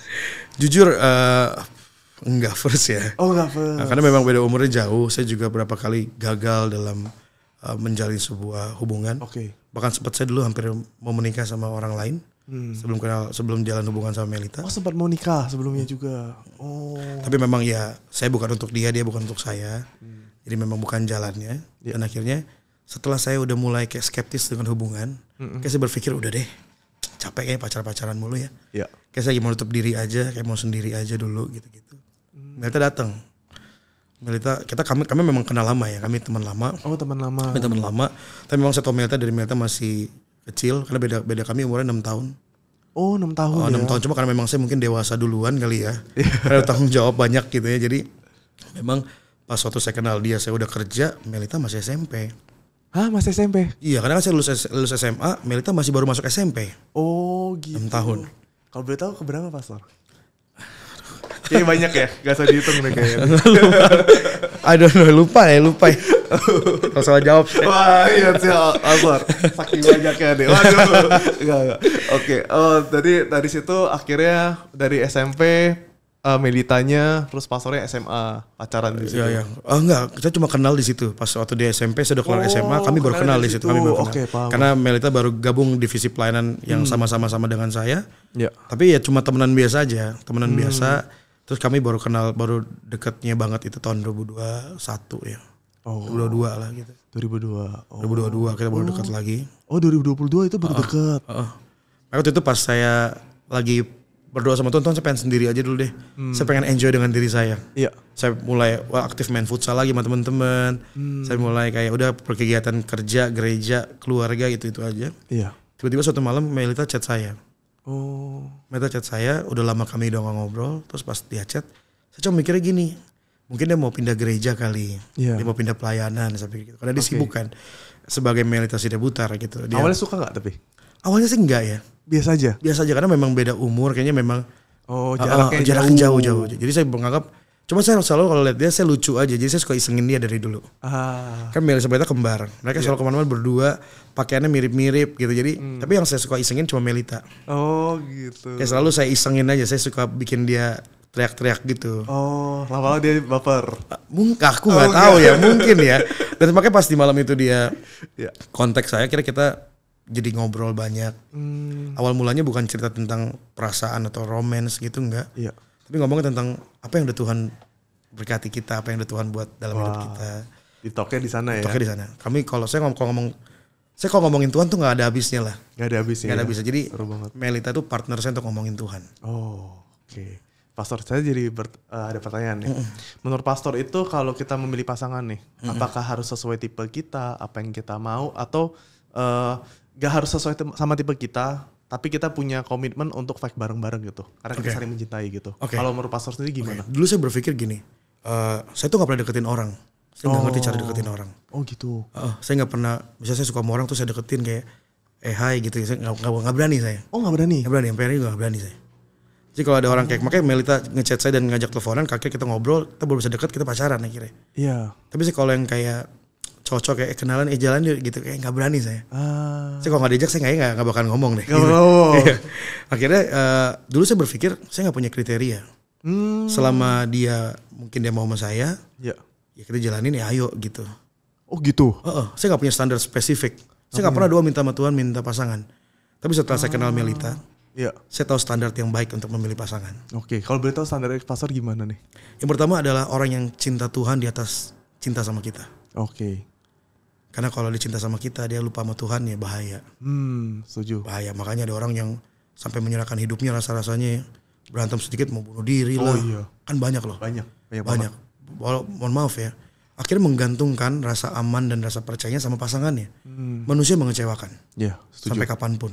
Jujur uh, enggak first ya. Oh enggak first. Nah, karena memang beda umurnya jauh. Saya juga berapa kali gagal dalam uh, menjalin sebuah hubungan. Oke. Okay. Bahkan sempat saya dulu hampir mau menikah sama orang lain. Hmm. Sebelum kenal, sebelum jalan hubungan sama Melita. Oh sempat mau nikah sebelumnya juga. Oh. Tapi memang ya, saya bukan untuk dia, dia bukan untuk saya. Hmm jadi memang bukan jalannya yeah. dan akhirnya setelah saya udah mulai kayak skeptis dengan hubungan mm -hmm. kayak saya berpikir udah deh capek kayak pacar-pacaran mulu ya yeah. kayak saya mau tutup diri aja kayak mau sendiri aja dulu gitu-gitu mm. Melita datang Melita kita kami kami memang kenal lama ya kami teman lama oh teman lama kami teman lama tapi memang saya tahu Melita dari Melita masih kecil karena beda beda kami umurnya enam tahun Oh enam tahun oh, 6 ya. tahun cuma karena memang saya mungkin dewasa duluan kali ya. karena iya. tanggung jawab banyak gitu ya. Jadi memang pas waktu saya kenal dia saya udah kerja Melita masih SMP Hah masih SMP? Iya karena kan saya lulus, lulus SMA Melita masih baru masuk SMP Oh gitu 6 tahun Kalau boleh tahu keberapa Pastor? Kayaknya banyak ya, gak usah dihitung deh kayaknya. Aduh, lupa ya, lupa ya. Kalau salah jawab. Wah, iya sih, Azor. Saking banyaknya deh. Waduh. Enggak, enggak. Oke, okay. oh, eh, tadi dari situ akhirnya dari SMP uh, Melitanya terus pastornya SMA pacaran di iya, situ. Iya, iya. Oh, enggak, kita cuma kenal di situ. Pas waktu di SMP saya udah keluar oh, SMA, kami baru kenal di situ. Kami baru kenal. Okay, paham. Karena Melita baru gabung divisi pelayanan yang hmm. sama-sama hmm. sama dengan saya. Ya. Tapi ya cuma temenan biasa aja, temenan hmm. biasa. Terus kami baru kenal baru deketnya banget itu tahun 2021 ya. Oh. 2022 lah gitu. 2002. Oh. 2022 kita baru oh. dekat lagi. Oh, 2022 itu baru uh ah, -uh. Ah, dekat. Uh ah, -uh. Nah, waktu itu pas saya lagi berdoa sama Tuhan, Tuhan saya pengen sendiri aja dulu deh. Hmm. Saya pengen enjoy dengan diri saya. Iya. Saya mulai wah, aktif main futsal lagi sama teman-teman. Hmm. Saya mulai kayak udah perkegiatan kerja, gereja, keluarga gitu-itu aja. Iya. Tiba-tiba suatu malam Melita chat saya. Oh. Melita chat saya, udah lama kami udah gak ngobrol, terus pas dia chat, saya cuma mikirnya gini, mungkin dia mau pindah gereja kali. Yeah. Dia mau pindah pelayanan saya pikir gitu. Karena dia okay. sibuk kan sebagai Melita si debutar gitu. Dia, Awalnya suka gak tapi? Awalnya sih enggak ya. Biasa aja. Biasa aja karena memang beda umur kayaknya memang oh eh, jaraknya, uh, jarak jauh. jauh Jadi saya menganggap cuma saya selalu kalau lihat dia saya lucu aja. Jadi saya suka isengin dia dari dulu. Ah. Kan Melisa Elisabetta kembar. Mereka yeah. selalu kemana-mana berdua, pakaiannya mirip-mirip gitu. Jadi hmm. tapi yang saya suka isengin cuma Melita. Oh gitu. ya selalu saya isengin aja. Saya suka bikin dia teriak-teriak gitu. Oh, lama-lama dia baper. Mungkin aku oh, nggak oh, tahu ya, mungkin ya. Dan makanya pas di malam itu dia yeah. konteks saya kira kita jadi ngobrol banyak. Hmm. Awal mulanya bukan cerita tentang perasaan atau romance gitu enggak. Iya. Tapi ngomongnya tentang apa yang udah Tuhan berkati kita, apa yang udah Tuhan buat dalam wow. hidup kita. Di toke di sana ya. Toke di sana. Kami kalau saya ngomong, kalau ngomong saya kalau ngomongin Tuhan tuh nggak ada habisnya lah. Nggak ada habisnya. Nggak ada ya? habisnya. Jadi Melita tuh partner saya untuk ngomongin Tuhan. Oh, oke. Okay. Pastor, saya jadi ber, uh, ada pertanyaan nih. Mm -mm. Menurut pastor itu kalau kita memilih pasangan nih, mm -mm. apakah harus sesuai tipe kita, apa yang kita mau atau uh, gak harus sesuai sama tipe kita, tapi kita punya komitmen untuk fight bareng-bareng gitu. Karena okay. kita saling mencintai gitu. Okay. Kalau menurut pastor sendiri gimana? Okay. Dulu saya berpikir gini, uh, saya tuh gak pernah deketin orang. Saya oh. gak ngerti cara oh. deketin orang. Oh gitu. Uh, saya gak pernah, misalnya saya suka sama orang tuh saya deketin kayak, eh hai gitu. Saya gak, gak, gak berani saya. Oh gak berani? Gak berani, sampai hari gak berani saya. Jadi kalau ada orang kayak makanya Melita ngechat saya dan ngajak teleponan, kakek kita ngobrol, kita baru bisa deket, kita pacaran akhirnya. Iya. Yeah. Tapi sih kalau yang kayak cocok kayak kenalan eh jalan yuk gitu kayak nggak berani saya. Ah. Saya kalau nggak diajak saya kayaknya nggak bakal ngomong deh. gitu. Akhirnya uh, dulu saya berpikir saya nggak punya kriteria. Hmm. Selama dia mungkin dia mau sama saya, ya, ya kita jalanin ya ayo gitu. Oh gitu. Uh -uh, saya nggak punya standar spesifik. Saya nggak oh, pernah doa minta sama Tuhan minta pasangan. Tapi setelah ah. saya kenal ah. Melita, ya. saya tahu standar yang baik untuk memilih pasangan. Oke, okay. kalau boleh tahu standar pastor gimana nih? Yang pertama adalah orang yang cinta Tuhan di atas cinta sama kita. Oke. Karena kalau dicinta sama kita dia lupa sama Tuhan ya bahaya. Hmm, setuju. Bahaya. Makanya ada orang yang sampai menyerahkan hidupnya rasa-rasanya berantem sedikit mau bunuh diri oh, lah. Iya. Kan banyak loh. Banyak. Banyak. banyak. Walau, mohon maaf ya. Akhirnya menggantungkan rasa aman dan rasa percayanya sama pasangannya. Hmm. Manusia mengecewakan. Iya, yeah, setuju. Sampai kapanpun.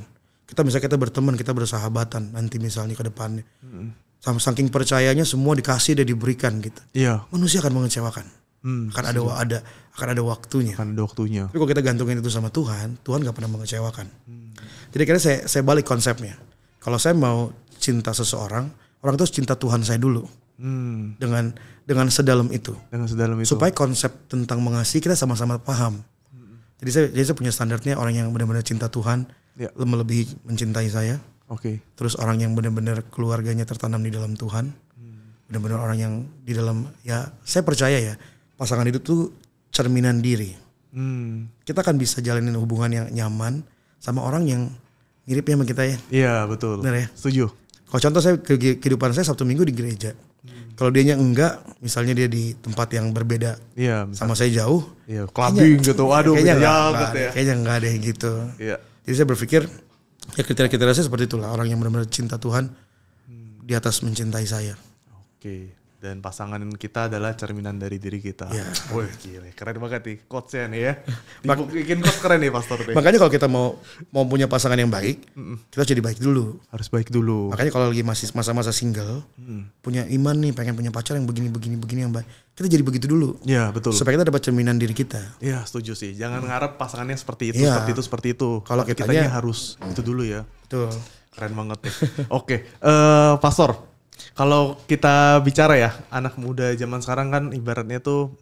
Kita misalnya kita berteman, kita bersahabatan nanti misalnya ke depannya. Hmm. Saking percayanya semua dikasih dan diberikan gitu. Iya. Yeah. Manusia akan mengecewakan Hmm, akan ada ada akan ada waktunya. Akan ada waktunya. Tapi kalau kita gantungin itu sama Tuhan, Tuhan gak pernah mengecewakan. Hmm. Jadi kira saya saya balik konsepnya. Kalau saya mau cinta seseorang, orang itu harus cinta Tuhan saya dulu. Hmm. Dengan dengan sedalam itu. Dengan sedalam itu. Supaya konsep tentang mengasihi kita sama-sama paham. Hmm. Jadi saya jadi saya punya standarnya orang yang benar-benar cinta Tuhan, ya. lebih mencintai saya. Oke. Okay. Terus orang yang benar-benar keluarganya tertanam di dalam Tuhan. Hmm. Benar-benar orang yang di dalam ya saya percaya ya pasangan hidup tuh cerminan diri. Hmm. Kita akan bisa jalanin hubungan yang nyaman sama orang yang mirip ya sama kita ya. Iya betul. Benar ya. Setuju. Kalau contoh saya ke kehidupan saya Sabtu Minggu di gereja. Hmm. Kalau dianya enggak, misalnya dia di tempat yang berbeda, iya, sama saya jauh, iya, clubbing gitu, aduh, kayaknya enggak, enggak, ya. kayaknya enggak deh gitu. Iya. Jadi saya berpikir ya kriteria kriteria saya seperti itulah orang yang benar-benar cinta Tuhan hmm. di atas mencintai saya. Oke, dan pasangan kita adalah cerminan dari diri kita. Yeah. Wah gila, keren banget nih quotesnya nih ya. Bikin quotes keren nih Pastor. Nih. Makanya kalau kita mau mau punya pasangan yang baik, mm -mm. kita jadi baik dulu. Harus baik dulu. Makanya kalau lagi masih masa-masa single, mm. punya iman nih, pengen punya pacar yang begini-begini begini yang baik, kita jadi begitu dulu. Iya betul. Supaya kita dapat cerminan diri kita. Iya setuju sih. Jangan mm. ngarep pasangannya seperti itu, yeah. seperti itu, seperti itu. Kalau kita harus mm. itu dulu ya. Betul. Keren banget Oke, okay. uh, eh, Pastor kalau kita bicara ya, anak muda zaman sekarang kan ibaratnya tuh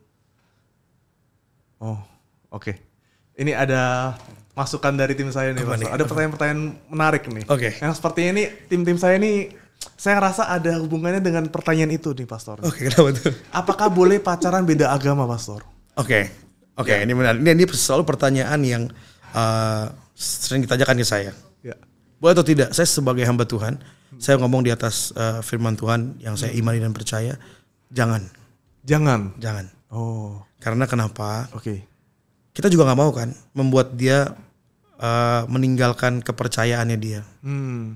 Oh, oke. Okay. Ini ada masukan dari tim saya nih, Ada pertanyaan-pertanyaan menarik nih. Oke. Okay. Yang sepertinya ini tim-tim saya ini saya rasa ada hubungannya dengan pertanyaan itu nih, Pastor. Oke, okay, kenapa tuh? Apakah boleh pacaran beda agama, Pastor? Oke. Okay. Oke, okay, ya. ini menarik. Ini, ini selalu pertanyaan yang uh, sering ditanyakan ke saya. Ya. Boleh atau tidak? Saya sebagai hamba Tuhan, saya ngomong di atas uh, firman Tuhan yang saya hmm. imani dan percaya. Jangan. Jangan. Jangan. Oh. Karena kenapa? Oke. Okay. Kita juga nggak mau kan membuat dia uh, meninggalkan kepercayaannya dia, hmm.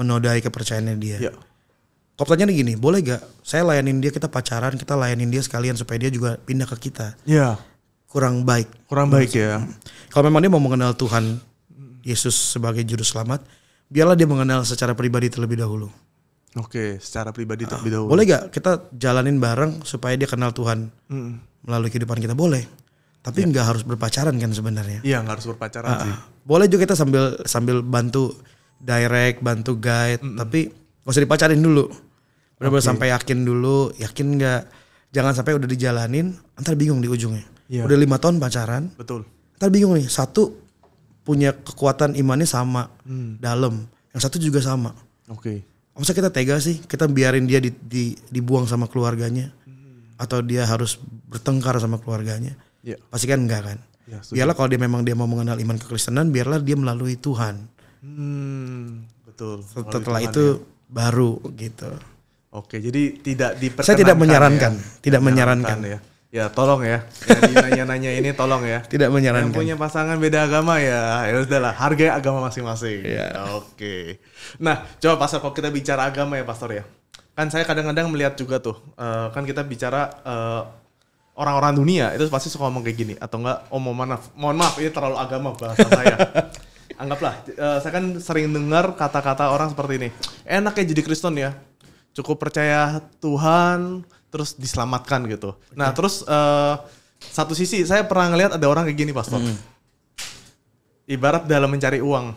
menodai kepercayaannya dia. ya. Kok pertanyaannya gini, boleh gak saya layanin dia kita pacaran, kita layanin dia sekalian supaya dia juga pindah ke kita? Iya. Kurang baik. Kurang baik ya. Kalau memang dia mau mengenal Tuhan Yesus sebagai juru selamat, biarlah dia mengenal secara pribadi terlebih dahulu. Oke, secara pribadi terlebih dahulu. Boleh gak kita jalanin bareng supaya dia kenal Tuhan mm. melalui kehidupan kita? Boleh. Tapi iya. nggak yeah. harus berpacaran kan sebenarnya? Iya, nggak harus berpacaran uh, sih. Ah. Boleh juga kita sambil sambil bantu direct, bantu guide, mm. tapi nggak usah dipacarin dulu. Benar-benar sampai yakin dulu, yakin nggak? Jangan sampai udah dijalanin, antar bingung di ujungnya. Yeah. Udah lima tahun pacaran, betul. Ntar bingung nih, satu punya kekuatan imannya sama hmm. dalam yang satu juga sama oke okay. masa kita tega sih kita biarin dia di, di, dibuang sama keluarganya hmm. atau dia harus bertengkar sama keluarganya yeah. pasti kan enggak kan yeah, ya, biarlah kalau dia memang dia mau mengenal iman kekristenan biarlah dia melalui Tuhan hmm, betul setelah Tuhan, itu ya. baru gitu oke jadi tidak diperkenankan saya tidak menyarankan ya. tidak, tidak menyarankan ya Ya tolong ya, nanya-nanya ini tolong ya. Tidak menyarankan. Yang punya pasangan beda agama ya, ya sudahlah harga agama masing-masing. Ya. Oke. Nah, coba Pastor kalau kita bicara agama ya Pastor ya. Kan saya kadang-kadang melihat juga tuh, eh, kan kita bicara eh, orang-orang dunia itu pasti suka ngomong kayak gini atau enggak oh mohon maaf mohon maaf ini terlalu agama bahasa saya anggaplah eh, saya kan sering dengar kata-kata orang seperti ini enak ya jadi Kristen ya cukup percaya Tuhan terus diselamatkan gitu. Okay. Nah terus uh, satu sisi saya pernah ngelihat ada orang kayak gini pastor. Mm. Ibarat dalam mencari uang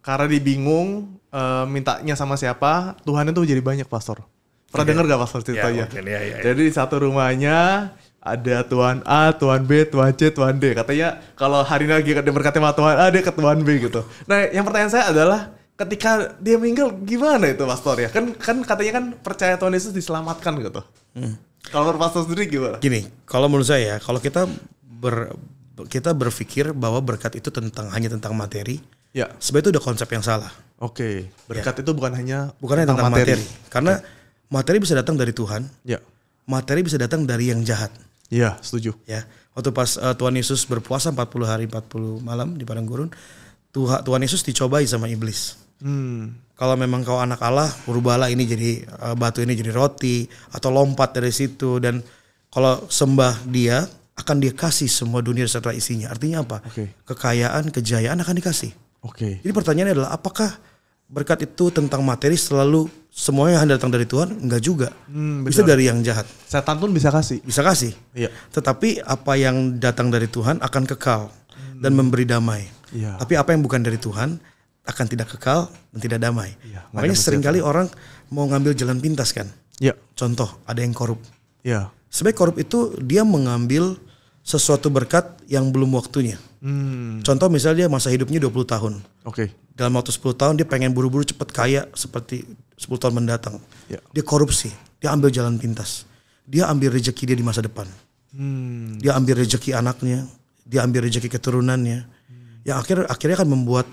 karena dibingung uh, eh, mintanya sama siapa Tuhan itu jadi banyak pastor. Pernah okay. dengar gak pastor ceritanya? Ya, yeah, okay, yeah, yeah, Jadi di satu rumahnya ada tuan A, tuan B, tuan C, tuan D. Katanya kalau hari ini lagi berkata sama Tuhan A, dia ke Tuhan B gitu. Nah yang pertanyaan saya adalah ketika dia meninggal gimana itu pastor ya kan kan katanya kan percaya Tuhan Yesus diselamatkan gitu hmm. kalau menurut pastor sendiri gimana gini kalau menurut saya ya, kalau kita ber kita berpikir bahwa berkat itu tentang hanya tentang materi ya sebenarnya itu udah konsep yang salah oke okay. berkat ya. itu bukan hanya bukan hanya tentang, tentang materi. materi karena ya. materi bisa datang dari Tuhan ya materi bisa datang dari yang jahat ya setuju ya waktu pas uh, Tuhan Yesus berpuasa 40 hari 40 malam di padang gurun Tuhan Yesus dicobai sama iblis Hmm. Kalau memang kau anak Allah, berubahlah ini jadi uh, batu ini jadi roti atau lompat dari situ dan kalau sembah dia akan dia kasih semua dunia serta isinya. Artinya apa? Okay. Kekayaan, kejayaan akan dikasih. Oke. Okay. Jadi pertanyaannya adalah apakah berkat itu tentang materi selalu semuanya yang datang dari Tuhan? Enggak juga. Hmm, bisa dari yang jahat. Setan pun bisa kasih. Bisa kasih. Iya. Tetapi apa yang datang dari Tuhan akan kekal hmm. dan memberi damai. Iya. Tapi apa yang bukan dari Tuhan akan tidak kekal dan tidak damai. Ya, Makanya seringkali orang mau ngambil jalan pintas kan. Ya. Contoh ada yang korup. Ya. Sebaik korup itu dia mengambil sesuatu berkat yang belum waktunya. Hmm. Contoh misalnya dia masa hidupnya 20 tahun. Oke. Okay. Dalam waktu 10 tahun dia pengen buru-buru cepat kaya seperti 10 tahun mendatang. Ya. Dia korupsi, dia ambil jalan pintas. Dia ambil rejeki dia di masa depan. Hmm. Dia ambil rejeki anaknya, dia ambil rejeki keturunannya. Hmm. Yang akhir akhirnya akan membuat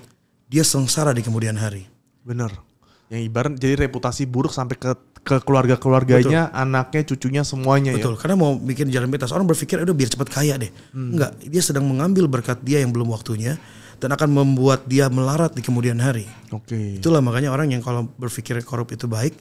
dia sengsara di kemudian hari. Bener. Yang ibarat jadi reputasi buruk sampai ke ke keluarga keluarganya, Betul. anaknya, cucunya semuanya. Ya. Betul. Ya? Karena mau bikin jalan pintas orang berpikir udah biar cepat kaya deh. Hmm. Enggak, dia sedang mengambil berkat dia yang belum waktunya dan akan membuat dia melarat di kemudian hari. Oke. Okay. Itulah makanya orang yang kalau berpikir korup itu baik,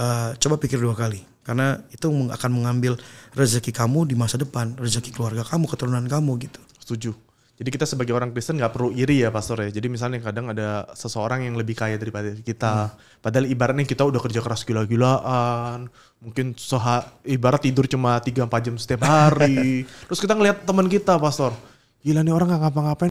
uh, coba pikir dua kali karena itu akan mengambil rezeki kamu di masa depan, rezeki keluarga kamu, keturunan kamu gitu. Setuju. Jadi kita sebagai orang Kristen nggak perlu iri ya pastor ya. Jadi misalnya kadang ada seseorang yang lebih kaya daripada kita. Hmm. Padahal ibaratnya kita udah kerja keras gila-gilaan. Mungkin seha, ibarat tidur cuma 3-4 jam setiap hari. Terus kita ngeliat teman kita pastor. Gila nih orang gak ngapa-ngapain.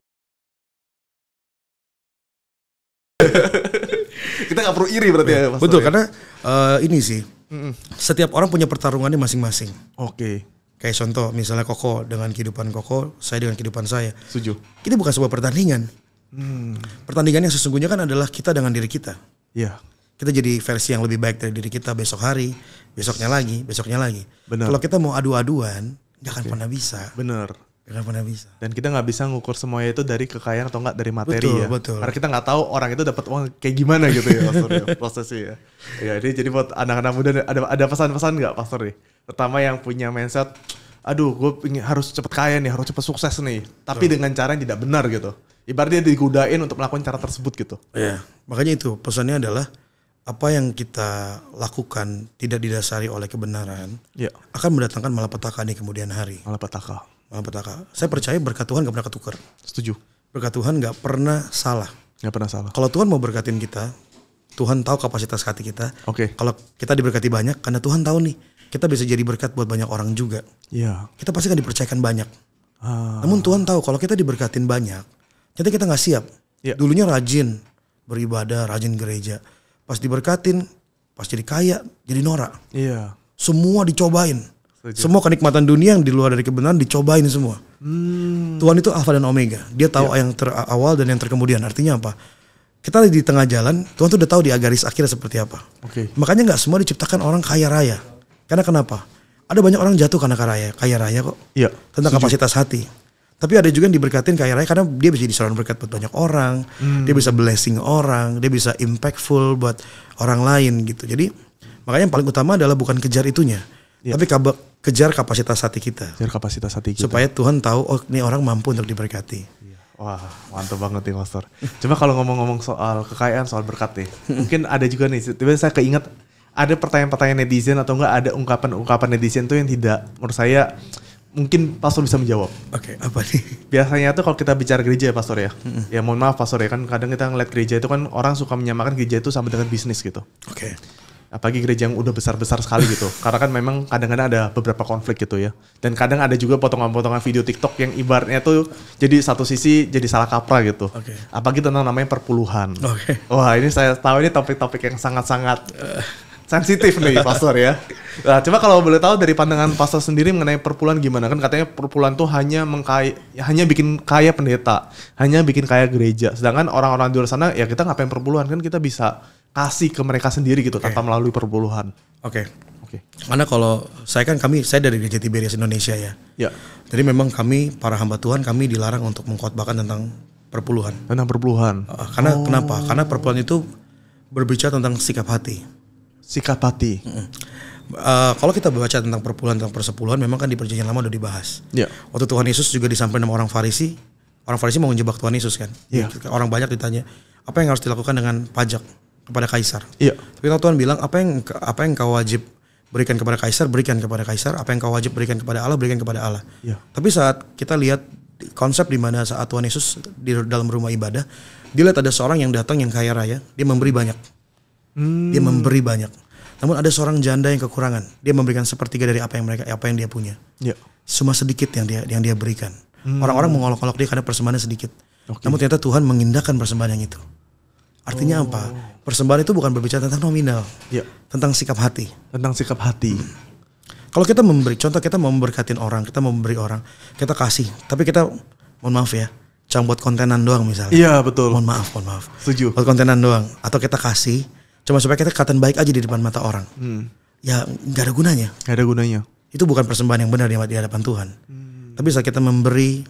kita gak perlu iri berarti ya, ya pastor. Betul ya? karena uh, ini sih. Mm -mm. Setiap orang punya pertarungannya masing-masing. Oke. Okay Kayak contoh misalnya Koko dengan kehidupan Koko, saya dengan kehidupan saya. Setuju. Kita bukan sebuah pertandingan. Hmm. Pertandingan yang sesungguhnya kan adalah kita dengan diri kita. Iya. Yeah kita jadi versi yang lebih baik dari diri kita besok hari, besoknya lagi, besoknya lagi. Benar. Kalau kita mau adu-aduan, nggak akan okay. pernah bisa. Benar. Kenapa nggak bisa? Dan kita nggak bisa ngukur semuanya itu dari kekayaan atau nggak dari materi betul, ya. Betul. Karena kita nggak tahu orang itu dapat uang kayak gimana gitu ya, Pastor ya prosesnya ya. Ya ini jadi buat anak-anak muda ada ada pesan-pesan nggak Pastor nih? pertama yang punya mindset, aduh gue harus cepet kaya nih, harus cepet sukses nih. Tapi betul. dengan cara yang tidak benar gitu. Ibaratnya digudain untuk melakukan cara tersebut gitu. Iya, makanya itu pesannya adalah apa yang kita lakukan tidak didasari oleh kebenaran ya. akan mendatangkan malapetaka di kemudian hari. Malapetaka malapetaka. Saya percaya berkat Tuhan gak pernah ketukar. Setuju. Berkat Tuhan gak pernah salah. Gak pernah salah. Kalau Tuhan mau berkatin kita, Tuhan tahu kapasitas hati kita. Oke. Okay. Kalau kita diberkati banyak, karena Tuhan tahu nih, kita bisa jadi berkat buat banyak orang juga. Iya. Yeah. Kita pasti akan dipercayakan banyak. Ah. Namun Tuhan tahu kalau kita diberkatin banyak, ternyata kita nggak siap. Yeah. Dulunya rajin beribadah, rajin gereja. Pas diberkatin, pas jadi kaya, jadi norak. Iya. Yeah. Semua dicobain Setuju. Semua kenikmatan dunia yang di luar dari kebenaran dicobain semua. Hmm. Tuhan itu alfa dan omega. Dia tahu ya. yang terawal dan yang terkemudian. Artinya apa? Kita di tengah jalan, Tuhan tuh udah tahu di garis akhirnya seperti apa. Okay. Makanya nggak semua diciptakan orang kaya raya. Karena kenapa? Ada banyak orang jatuh karena kaya raya, kaya raya kok. Iya. Tentang Setuju. kapasitas hati. Tapi ada juga yang diberkatin kaya raya karena dia bisa jadi seorang berkat buat banyak orang, hmm. dia bisa blessing orang, dia bisa impactful buat orang lain gitu. Jadi makanya yang paling utama adalah bukan kejar itunya, yeah. tapi kejar kapasitas hati kita. Kejar kapasitas hati kita. Supaya Tuhan tahu oh ini orang mampu untuk diberkati. Iya. Wah, mantap banget nih Pastor. Cuma kalau ngomong-ngomong soal kekayaan, soal berkat nih, mungkin ada juga nih, tiba-tiba saya keinget ada pertanyaan-pertanyaan netizen atau enggak ada ungkapan-ungkapan netizen tuh yang tidak menurut saya mungkin pastor bisa menjawab. Oke, okay, apa nih? Biasanya tuh kalau kita bicara gereja ya pastor ya. Ya mohon maaf pastor ya kan kadang kita ngeliat gereja itu kan orang suka menyamakan gereja itu sama dengan bisnis gitu. Oke. Okay apalagi gereja yang udah besar-besar sekali gitu. Karena kan memang kadang-kadang ada beberapa konflik gitu ya. Dan kadang ada juga potongan-potongan video TikTok yang ibaratnya tuh jadi satu sisi jadi salah kaprah gitu. Okay. Apalagi tentang namanya perpuluhan. Okay. Wah ini saya tahu ini topik-topik yang sangat-sangat sensitif nih pastor ya. Nah, coba kalau boleh tahu dari pandangan pastor sendiri mengenai perpuluhan gimana kan katanya perpuluhan tuh hanya mengkaya, hanya bikin kaya pendeta, hanya bikin kaya gereja. Sedangkan orang-orang di luar sana ya kita ngapain perpuluhan kan kita bisa kasih ke mereka sendiri gitu okay. tanpa melalui perpuluhan. Oke. Okay. Oke. Okay. Karena kalau saya kan kami saya dari gereja Tiberias Indonesia ya. Ya. Jadi memang kami para hamba Tuhan kami dilarang untuk mengkhotbahkan tentang perpuluhan. Tentang perpuluhan. Uh, karena oh. kenapa? Karena perpuluhan itu berbicara tentang sikap hati. Sikap hati. Mm -mm. Uh, kalau kita baca tentang perpuluhan tentang persepuluhan memang kan di perjanjian lama udah dibahas. Yeah. Waktu Tuhan Yesus juga disampaikan sama orang Farisi, orang Farisi mau menjebak Tuhan Yesus kan. Yeah. Orang banyak ditanya, apa yang harus dilakukan dengan pajak? kepada kaisar. Iya. Tapi kan Tuhan bilang apa yang apa yang kau wajib berikan kepada kaisar, berikan kepada kaisar, apa yang kau wajib berikan kepada Allah, berikan kepada Allah. Iya. Tapi saat kita lihat konsep di mana saat Tuhan Yesus di dalam rumah ibadah, dilihat ada seorang yang datang yang kaya raya, dia memberi banyak. Hmm. Dia memberi banyak. Namun ada seorang janda yang kekurangan, dia memberikan sepertiga dari apa yang mereka apa yang dia punya. Iya. Cuma sedikit yang dia yang dia berikan. orang hmm. Orang-orang mengolok-olok dia karena persembahannya sedikit. Okay. Namun ternyata Tuhan mengindahkan persembahan yang itu. Artinya oh. apa? Persembahan itu bukan berbicara tentang nominal, ya. tentang sikap hati. Tentang sikap hati. Hmm. Kalau kita memberi, contoh kita mau memberkatin orang, kita mau memberi orang, kita kasih, tapi kita mohon maaf ya, cuma buat kontenan doang misalnya. Iya betul. Mohon maaf, mohon maaf. Setuju. Buat kontenan doang, atau kita kasih, cuma supaya kita kelihatan baik aja di depan mata orang. Hmm. Ya nggak ada gunanya. Nggak ada gunanya. Itu bukan persembahan yang benar di hadapan Tuhan. Hmm. Tapi saat kita memberi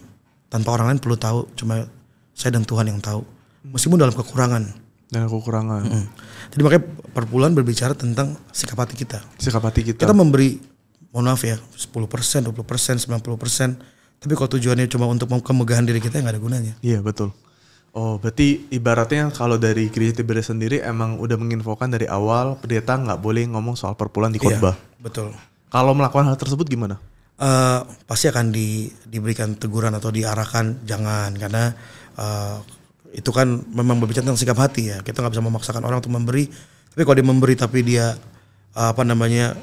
tanpa orang lain perlu tahu, cuma saya dan Tuhan yang tahu. Hmm. Meskipun dalam kekurangan, dan kekurangan. Mm -hmm. Jadi makanya perpuluhan berbicara tentang sikap hati kita. Sikap hati kita. Kita memberi mohon maaf ya 10%, 20%, 90%, tapi kalau tujuannya cuma untuk kemegahan diri kita ya nggak ada gunanya. Iya, betul. Oh, berarti ibaratnya kalau dari gereja Tiberi sendiri emang udah menginfokan dari awal pendeta nggak boleh ngomong soal perpuluhan di iya, khotbah. Iya, betul. Kalau melakukan hal tersebut gimana? Uh, pasti akan di, diberikan teguran atau diarahkan jangan karena uh, itu kan memang berbicara tentang sikap hati ya. Kita nggak bisa memaksakan orang untuk memberi. Tapi kalau dia memberi tapi dia apa namanya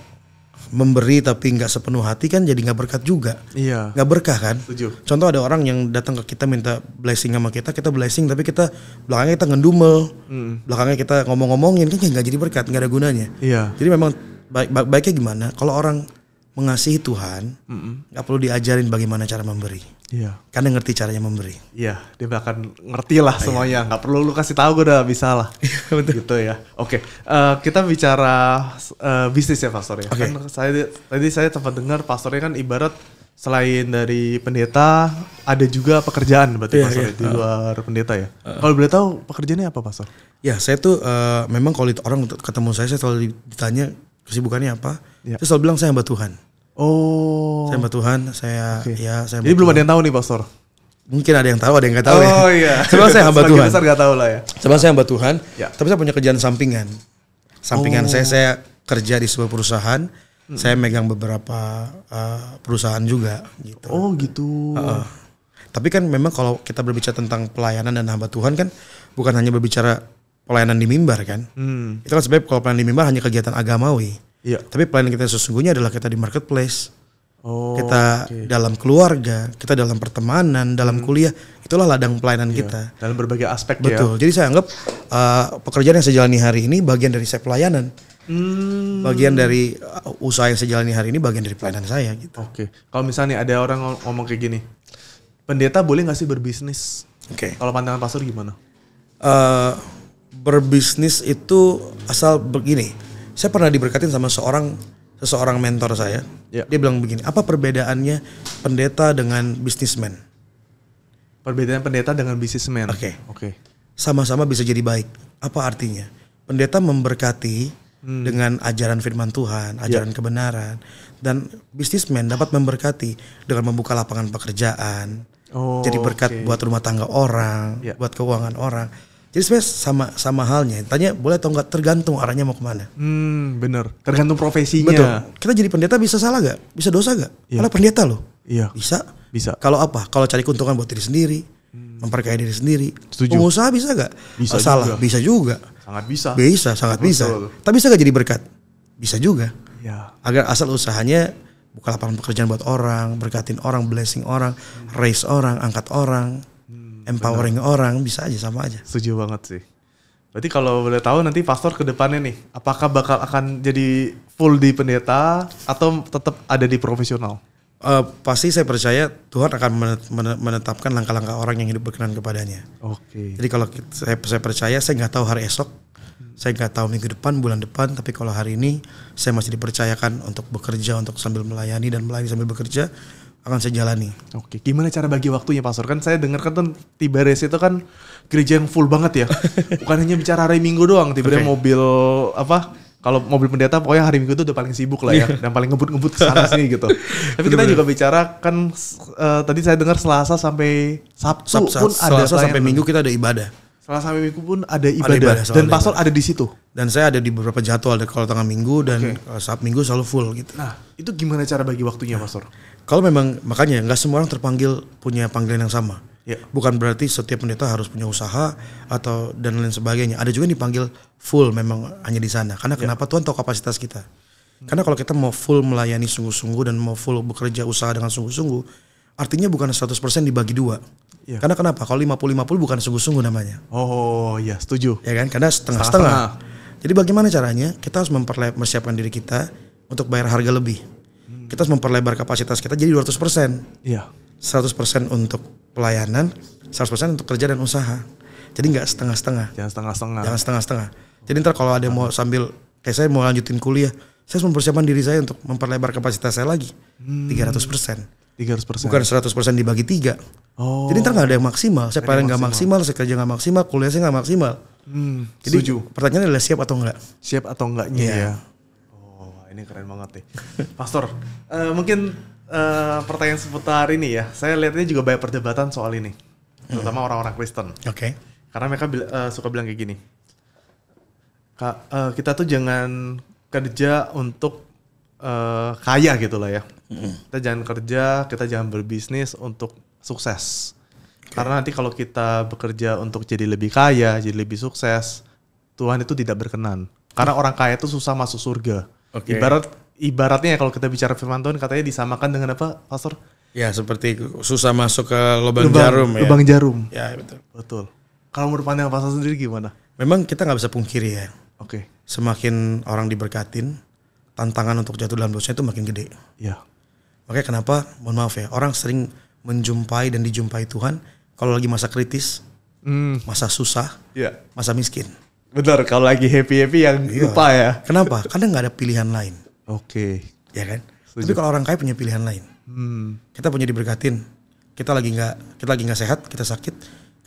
memberi tapi nggak sepenuh hati kan jadi nggak berkat juga. Iya. Nggak berkah kan. Setuju. Contoh ada orang yang datang ke kita minta blessing sama kita, kita blessing tapi kita belakangnya kita ngendumel, mm. belakangnya kita ngomong-ngomongin kan nggak jadi berkat, nggak ada gunanya. Iya. Jadi memang baik, baik baiknya gimana? Kalau orang mengasihi Tuhan, nggak mm -mm. perlu diajarin bagaimana cara memberi. Iya. Karena ngerti caranya memberi. Iya, dia bahkan ngerti lah iya. semuanya. Nggak perlu lu kasih tahu gue udah bisa lah. Iya, betul. Gitu ya. Oke, okay. uh, eh, kita bicara uh, bisnis ya pastor ya. Okay. Kan saya tadi saya sempat dengar pastornya kan ibarat selain dari pendeta ada juga pekerjaan berarti yeah, pastor yeah. di luar uh. pendeta ya. Uh. Kalau boleh tahu pekerjaannya apa pastor? Ya, saya tuh uh, memang kalau orang ketemu saya saya selalu ditanya kesibukannya apa. Yeah. Saya selalu bilang saya hamba Tuhan. Oh. Saya Tuhan, saya okay. ya saya. Jadi belum ada yang tahu nih pastor. Mungkin ada yang tahu, ada yang nggak tahu oh, ya. Oh iya. Sebab saya hamba Tuhan. besar nggak tahu lah ya. Sebab saya hamba Tuhan. Ya. Tapi saya punya kerjaan sampingan. Sampingan oh. saya saya kerja di sebuah perusahaan. Hmm. Saya megang beberapa uh, perusahaan juga. Gitu. Oh gitu. Uh -uh. Tapi kan memang kalau kita berbicara tentang pelayanan dan hamba Tuhan kan bukan hanya berbicara pelayanan di mimbar kan. Hmm. Itu kan sebab kalau pelayanan di mimbar hanya kegiatan agamawi. Iya. Tapi pelayanan kita sesungguhnya adalah kita di marketplace. Oh, kita okay. dalam keluarga, kita dalam pertemanan, dalam hmm. kuliah, itulah ladang pelayanan iya, kita. Dalam berbagai aspek Betul. Ya. Jadi saya anggap uh, pekerjaan yang saya jalani hari ini bagian dari saya pelayanan. Hmm. Bagian dari eh, usaha yang saya jalani hari ini bagian dari pelayanan saya gitu. Oke. Okay. Kalau misalnya ada orang ngomong kayak gini, pendeta boleh nggak sih berbisnis? Oke. Okay. Kalau pandangan pastor gimana? Uh, berbisnis itu asal begini saya pernah diberkatin sama seorang seseorang mentor saya. Yeah. Dia bilang begini, apa perbedaannya pendeta dengan bisnismen? Perbedaan pendeta dengan bisnismen. Oke. Okay. Oke. Okay. Sama-sama bisa jadi baik. Apa artinya? Pendeta memberkati hmm. dengan ajaran firman Tuhan, ya. ajaran yeah. kebenaran dan bisnismen dapat memberkati dengan membuka lapangan pekerjaan. Oh, jadi berkat okay. buat rumah tangga orang, yeah. buat keuangan orang jadi sebenarnya sama sama halnya. Tanya boleh atau enggak tergantung arahnya mau kemana. Hmm, bener. Tergantung profesinya. Betul. Kita jadi pendeta bisa salah gak? Bisa dosa gak? Iya. Karena pendeta loh. Iya. Bisa. Bisa. Kalau apa? Kalau cari keuntungan buat diri sendiri, hmm. memperkaya diri sendiri. Setuju. Pengusaha bisa gak? Bisa salah. Juga. Bisa juga. Sangat bisa. Bisa, sangat Betul. bisa. Tapi bisa gak jadi berkat? Bisa juga. Iya. Agar asal usahanya buka lapangan pekerjaan buat orang, berkatin orang, blessing orang, hmm. raise orang, angkat orang empowering Benar. orang bisa aja sama aja. Setuju banget sih. Berarti kalau boleh tahu nanti pastor ke depannya nih, apakah bakal akan jadi full di pendeta atau tetap ada di profesional? Uh, pasti saya percaya Tuhan akan menetapkan langkah-langkah orang yang hidup berkenan kepadanya. Oke. Okay. Jadi kalau saya, saya percaya, saya nggak tahu hari esok, hmm. saya nggak tahu minggu depan, bulan depan, tapi kalau hari ini saya masih dipercayakan untuk bekerja, untuk sambil melayani dan melayani sambil bekerja, akan saya jalani. Oke, gimana cara bagi waktunya Pastor? Kan saya dengar kan tiba res itu kan gereja yang full banget ya. Bukan hanya bicara hari Minggu doang, tiba-tiba okay. mobil apa? Kalau mobil pendeta pokoknya hari Minggu itu udah paling sibuk lah ya iya. dan paling ngebut-ngebut ke sana sini gitu. Tapi kita juga bicara kan uh, tadi saya dengar Selasa sampai Sabtu Sab -sab pun ada Selasa sampai Minggu kita ada ibadah. Selasa minggu pun ada ibadah, ada ibadah dan pastor ada di situ. Dan saya ada di beberapa jadwal ada kalau tengah minggu dan okay. Eh, saat minggu selalu full gitu. Nah, itu gimana cara bagi waktunya, nah, pastor? Kalau memang makanya nggak semua orang terpanggil punya panggilan yang sama. Ya. Bukan berarti setiap pendeta harus punya usaha atau dan lain sebagainya. Ada juga yang dipanggil full memang hanya di sana. Karena ya. kenapa Tuhan tahu kapasitas kita. Karena kalau kita mau full melayani sungguh-sungguh dan mau full bekerja usaha dengan sungguh-sungguh, artinya bukan 100% dibagi dua. Ya. Karena kenapa? Kalau 50-50 bukan sungguh-sungguh namanya. Oh iya setuju. Ya kan? Karena setengah-setengah. Jadi bagaimana caranya? Kita harus mempersiapkan diri kita untuk bayar harga lebih. Hmm. Kita harus memperlebar kapasitas kita jadi 200%. Iya. 100% untuk pelayanan, 100% untuk kerja dan usaha. Jadi nggak setengah-setengah. Jangan setengah-setengah. Jangan setengah-setengah. Jadi ntar kalau ada yang mau sambil kayak saya mau lanjutin kuliah, saya harus mempersiapkan diri saya untuk memperlebar kapasitas saya lagi. Hmm. tiga ratus persen. 300 Bukan 100 persen dibagi tiga. Oh. Jadi ntar gak ada yang maksimal. Saya paling gak maksimal, saya kerja gak maksimal, kuliah saya gak maksimal. Hmm, Jadi setuju. pertanyaannya adalah siap atau enggak? Siap atau enggaknya yeah. ya. Oh, ini keren banget nih. Pastor, uh, mungkin uh, pertanyaan seputar ini ya. Saya lihatnya juga banyak perdebatan soal ini. Terutama hmm. orang-orang hmm. Kristen. Oke. Okay. Karena mereka uh, suka bilang kayak gini. Kak, uh, kita tuh jangan kerja untuk uh, kaya gitu lah ya. Mm. Kita jangan kerja, kita jangan berbisnis untuk sukses. Okay. Karena nanti kalau kita bekerja untuk jadi lebih kaya, jadi lebih sukses, Tuhan itu tidak berkenan. Karena orang kaya itu susah masuk surga. Okay. Ibarat ibaratnya ya kalau kita bicara firman Tuhan katanya disamakan dengan apa, Pastor? Ya, seperti susah masuk ke lubang, lubang jarum ya. Lubang jarum. Ya, betul. Betul. Kalau menurut pandangan Pastor sendiri gimana? Memang kita nggak bisa pungkiri ya. Oke. Okay. Semakin orang diberkatin, tantangan untuk jatuh dalam dosa itu makin gede. Iya. Makanya kenapa, mohon maaf ya, orang sering menjumpai dan dijumpai Tuhan kalau lagi masa kritis, mm. masa susah, yeah. masa miskin. Benar, kalau lagi happy-happy yang iya. lupa ya. Kenapa? Karena nggak ada pilihan lain. Oke. Okay. Ya kan? Setuju. Tapi kalau orang kaya punya pilihan lain. Hmm. Kita punya diberkatin. Kita lagi nggak kita lagi nggak sehat, kita sakit,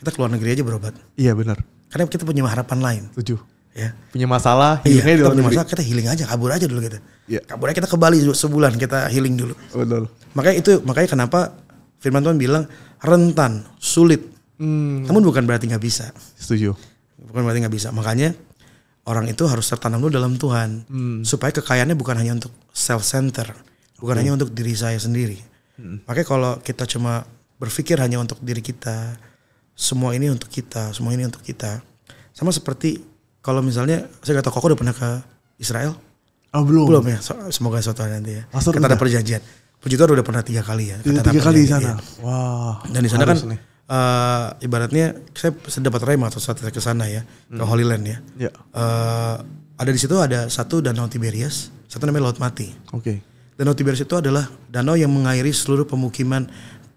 kita keluar negeri aja berobat. Iya benar. Karena kita punya harapan lain. Tujuh ya. Punya masalah, iya, healingnya iya, kita punya masalah, kita healing aja, kabur aja dulu kita. Gitu. Iya. Yeah. Kabur aja kita ke Bali sebulan, kita healing dulu. Betul. Makanya itu, makanya kenapa firman Tuhan bilang rentan, sulit. Hmm. Namun bukan berarti nggak bisa. Setuju. Bukan berarti nggak bisa. Makanya orang itu harus tertanam dulu dalam Tuhan. Hmm. Supaya kekayaannya bukan hanya untuk self-center. Bukan hmm. hanya untuk diri saya sendiri. Hmm. Makanya kalau kita cuma berpikir hanya untuk diri kita. Semua ini untuk kita, semua ini untuk kita. Sama seperti kalau misalnya saya nggak tahu kok udah pernah ke Israel? Oh, belum. Belum ya. semoga suatu hari nanti ya. Pastor ah, kita ada perjanjian. Puji Tuhan udah pernah tiga kali ya. Tiga, tiga kali di sana. Ya. Wah. Dan di sana kan Uh, ibaratnya saya sedapat rema atau saat saya ke sana ya hmm. ke Holy Land ya. Yeah. Ya. Uh, ada di situ ada satu danau Tiberias, satu namanya Laut Mati. Oke. Okay. Danau Tiberias itu adalah danau yang mengairi seluruh pemukiman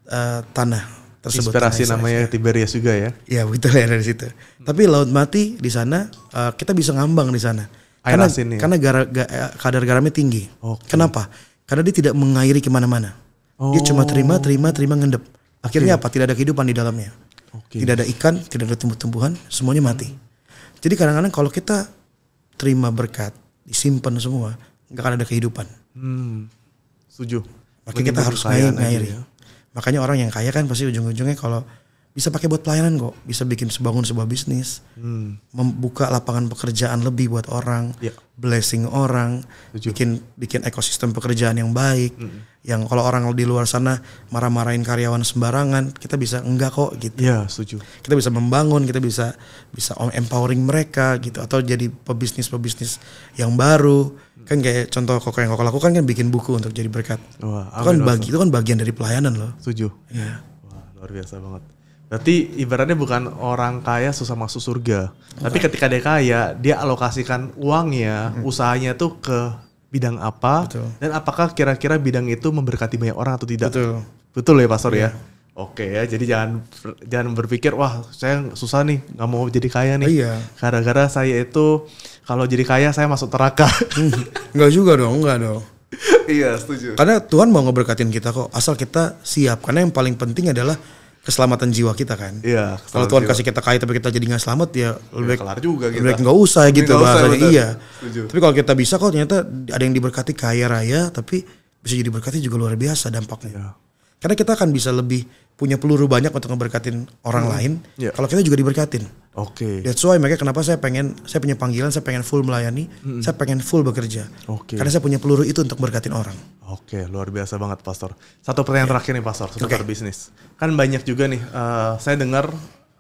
uh, tanah tersebut. Inspirasi Indonesia. namanya ya. Tiberias juga ya. Iya betul ya dari situ. Hmm. Tapi laut mati di sana uh, kita bisa ngambang di sana. Air karena, asin ya? Karena gara, ga, eh, kadar garamnya tinggi. Okay. Kenapa? Karena dia tidak mengairi kemana-mana. Oh. Dia cuma oh. terima, terima, terima, ngendep. Akhirnya okay. apa? Tidak ada kehidupan di dalamnya. Okay. Tidak ada ikan, tidak ada tumbuh-tumbuhan, semuanya mati. Hmm. Jadi kadang-kadang kalau kita terima berkat, disimpan semua, nggak akan ada kehidupan. Hmm. Setuju. Makanya kita harus ngairi. Gitu ya. Makanya orang yang kaya kan pasti ujung-ujungnya kalau bisa pakai buat pelayanan kok bisa bikin sebangun sebuah bisnis hmm. membuka lapangan pekerjaan lebih buat orang yeah. blessing orang Tujuh. bikin bikin ekosistem pekerjaan yang baik hmm. yang kalau orang di luar sana marah-marahin karyawan sembarangan kita bisa enggak kok gitu ya setuju kita bisa membangun kita bisa bisa empowering mereka gitu atau jadi pebisnis pebisnis yang baru hmm. kan kayak contoh kok yang kok lakukan kan bikin buku untuk jadi berkat Wah, itu kan bagi itu kan bagian dari pelayanan loh setuju ya Wah, luar biasa banget Berarti ibaratnya bukan orang kaya susah masuk surga. Tapi ketika dia kaya, dia alokasikan uangnya, hmm. usahanya tuh ke bidang apa Betul. dan apakah kira-kira bidang itu memberkati banyak orang atau tidak. Betul. Betul ya Pastor yeah. ya? Iya. Oke ya, jadi jangan jangan berpikir wah saya susah nih nggak mau jadi kaya nih. Iya. Gara-gara saya itu kalau jadi kaya saya masuk neraka. hmm, juga dong, nggak dong. iya setuju. Karena Tuhan mau ngeberkatin kita kok, asal kita siap. Karena yang paling penting adalah keselamatan jiwa kita kan. Iya. Kalau Tuhan jiwa. kasih kita kaya tapi kita jadi nggak selamat ya lebih ya, kelar juga kita. Baik nggak usah lebih gitu bahasanya betul. iya. Setuju. Tapi kalau kita bisa kok ternyata ada yang diberkati kaya raya tapi bisa jadi berkati juga luar biasa dampaknya. Ya. Karena kita akan bisa lebih punya peluru banyak untuk ngeberkatin orang hmm. lain. Yeah. Kalau kita juga diberkatin. Oke. Okay. That's why makanya kenapa saya pengen saya punya panggilan, saya pengen full melayani, hmm. saya pengen full bekerja. Oke. Okay. Karena saya punya peluru itu untuk berkatin orang. Oke, okay, luar biasa banget pastor. Satu pertanyaan yeah. terakhir nih pastor seputar okay. bisnis. Kan banyak juga nih uh, saya dengar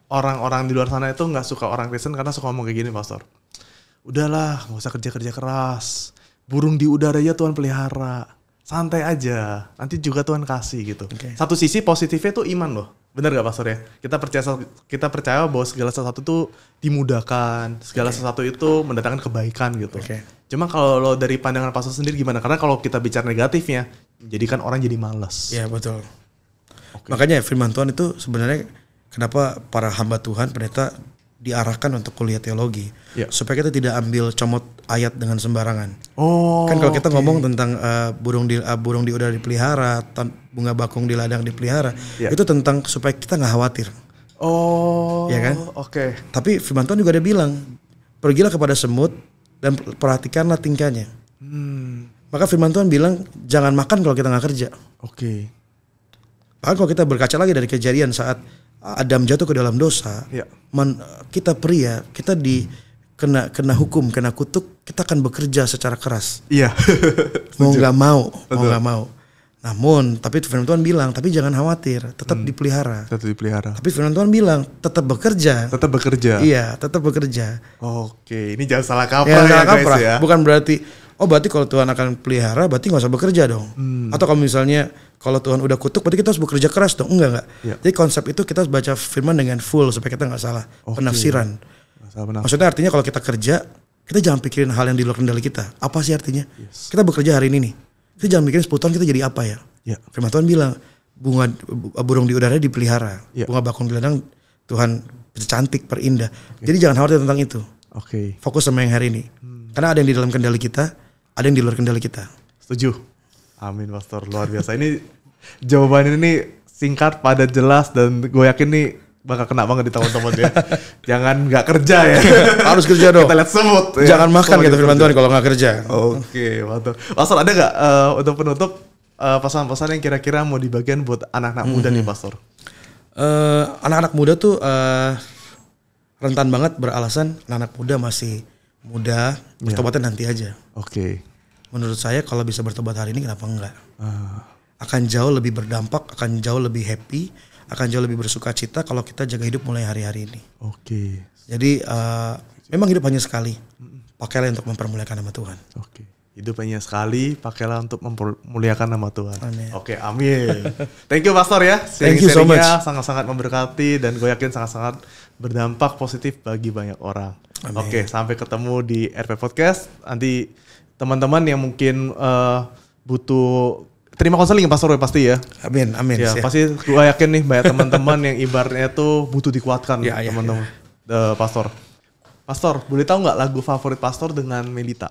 orang-orang di luar sana itu nggak suka orang Kristen karena suka ngomong kayak gini pastor. Udahlah, nggak usah kerja-kerja keras. Burung di udara ya Tuhan pelihara santai aja nanti juga Tuhan kasih gitu okay. satu sisi positifnya tuh iman loh benar gak pastor ya kita percaya kita percaya bahwa segala sesuatu tuh dimudahkan segala okay. sesuatu itu mendatangkan kebaikan gitu okay. cuma kalau lo dari pandangan pastor sendiri gimana karena kalau kita bicara negatifnya jadikan orang jadi malas ya betul okay. makanya firman Tuhan itu sebenarnya kenapa para hamba Tuhan pendeta diarahkan untuk kuliah teologi yeah. supaya kita tidak ambil comot ayat dengan sembarangan. Oh. Kan kalau kita okay. ngomong tentang uh, burung di uh, burung di udara dipelihara, bunga bakung di ladang dipelihara, yeah. itu tentang supaya kita nggak khawatir. Oh. Ya kan? Oke. Okay. Tapi firman Tuhan juga ada bilang, pergilah kepada semut dan perhatikanlah tingkahnya. Hmm. Maka firman Tuhan bilang jangan makan kalau kita nggak kerja. Oke. Okay. Bahkan kalau kita berkaca lagi dari kejadian saat Adam jatuh ke dalam dosa, ya. man, kita pria, kita di kena kena hukum, kena kutuk, kita akan bekerja secara keras. Iya. mau nggak mau, mau nggak mau. Namun, tapi firman Tuhan bilang, tapi jangan khawatir, tetap hmm. dipelihara. Tetap dipelihara. Tapi firman Tuhan bilang, tetap bekerja. Tetap bekerja. Iya, tetap bekerja. Oke, ini jangan salah kaprah ya, ya guys ya. Bukan berarti oh berarti kalau Tuhan akan pelihara berarti nggak usah bekerja dong hmm. atau kalau misalnya kalau Tuhan udah kutuk berarti kita harus bekerja keras dong enggak enggak ya. jadi konsep itu kita harus baca firman dengan full supaya kita nggak salah okay. penafsiran maksudnya artinya kalau kita kerja kita jangan pikirin hal yang di luar kendali kita apa sih artinya yes. kita bekerja hari ini nih kita jangan mikirin 10 tahun kita jadi apa ya, ya. firman Tuhan bilang bunga burung di udara dipelihara ya. bunga bakung di ladang Tuhan cantik perindah okay. jadi jangan khawatir tentang itu Oke. Okay. Fokus sama yang hari ini. Hmm. Karena ada yang di dalam kendali kita, ada yang di luar kendali kita. Setuju. Amin, Pastor. Luar biasa. ini jawaban ini singkat, padat, jelas, dan gue yakin nih bakal kena banget di teman-teman ya. Jangan nggak kerja ya. Harus kerja dong. Kita lihat semut. Ya. Jangan makan gitu firman Tuhan kalau nggak kerja. Oke, pastor, mantap. Pastor ada nggak uh, untuk penutup pesan eh, pesan-pesan yang kira-kira mau dibagian buat anak-anak mm-hmm. muda mhm. nih, Pastor? anak eh, anak-anak muda tuh uh, rentan banget beralasan anak-anak muda masih muda, bertobatnya yeah. nanti aja. Oke. Okay menurut saya kalau bisa bertobat hari ini kenapa enggak? Uh. Akan jauh lebih berdampak, akan jauh lebih happy, akan jauh lebih bersuka cita kalau kita jaga hidup mulai hari-hari ini. Oke. Okay. Jadi uh, memang hidup hanya sekali. Pakailah untuk mempermuliakan nama Tuhan. Oke. Okay. Hidup hanya sekali, pakailah untuk memuliakan nama Tuhan. Oke, amin. Thank you Pastor ya. Thank you so much. Sangat-sangat memberkati dan gue yakin sangat-sangat berdampak positif bagi banyak orang. Oke, sampai ketemu di RP Podcast. Nanti teman-teman yang mungkin uh, butuh terima konseling ya pastor Roy pasti ya. Amin, amin. Ya, ya. pasti gue yakin nih banyak teman-teman yang ibarnya tuh butuh dikuatkan ya, ya, ya. teman-teman. Ya, Uh, eh, Pastor. Pastor, boleh tahu nggak lagu favorit Pastor dengan Melita?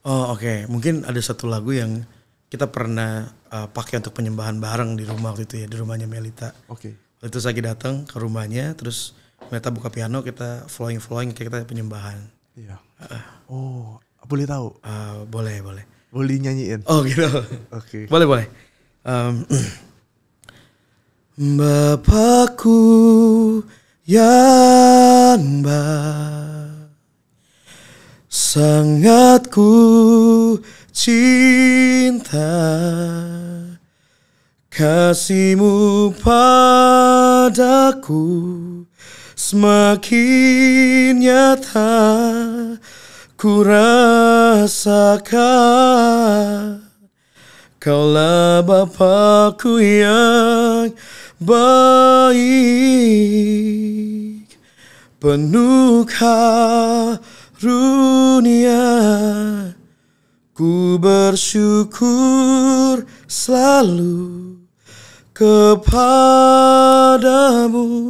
Oh oke, okay. mungkin ada satu lagu yang kita pernah uh, pakai untuk penyembahan bareng di rumah waktu itu ya, di rumahnya Melita. Oke. Okay. itu saya datang ke rumahnya, terus Melita buka piano, kita flowing-flowing, kita penyembahan. Iya. Uh. Oh, boleh tahu? Uh, boleh, boleh. Boleh nyanyiin. Oh gitu. Oke. Okay. Boleh, boleh. Um, Bapakku yang baik sangat ku cinta kasihmu padaku semakin nyata Ku rasakan Kaulah Bapakku yang baik Penuh karunia Ku bersyukur selalu kepadamu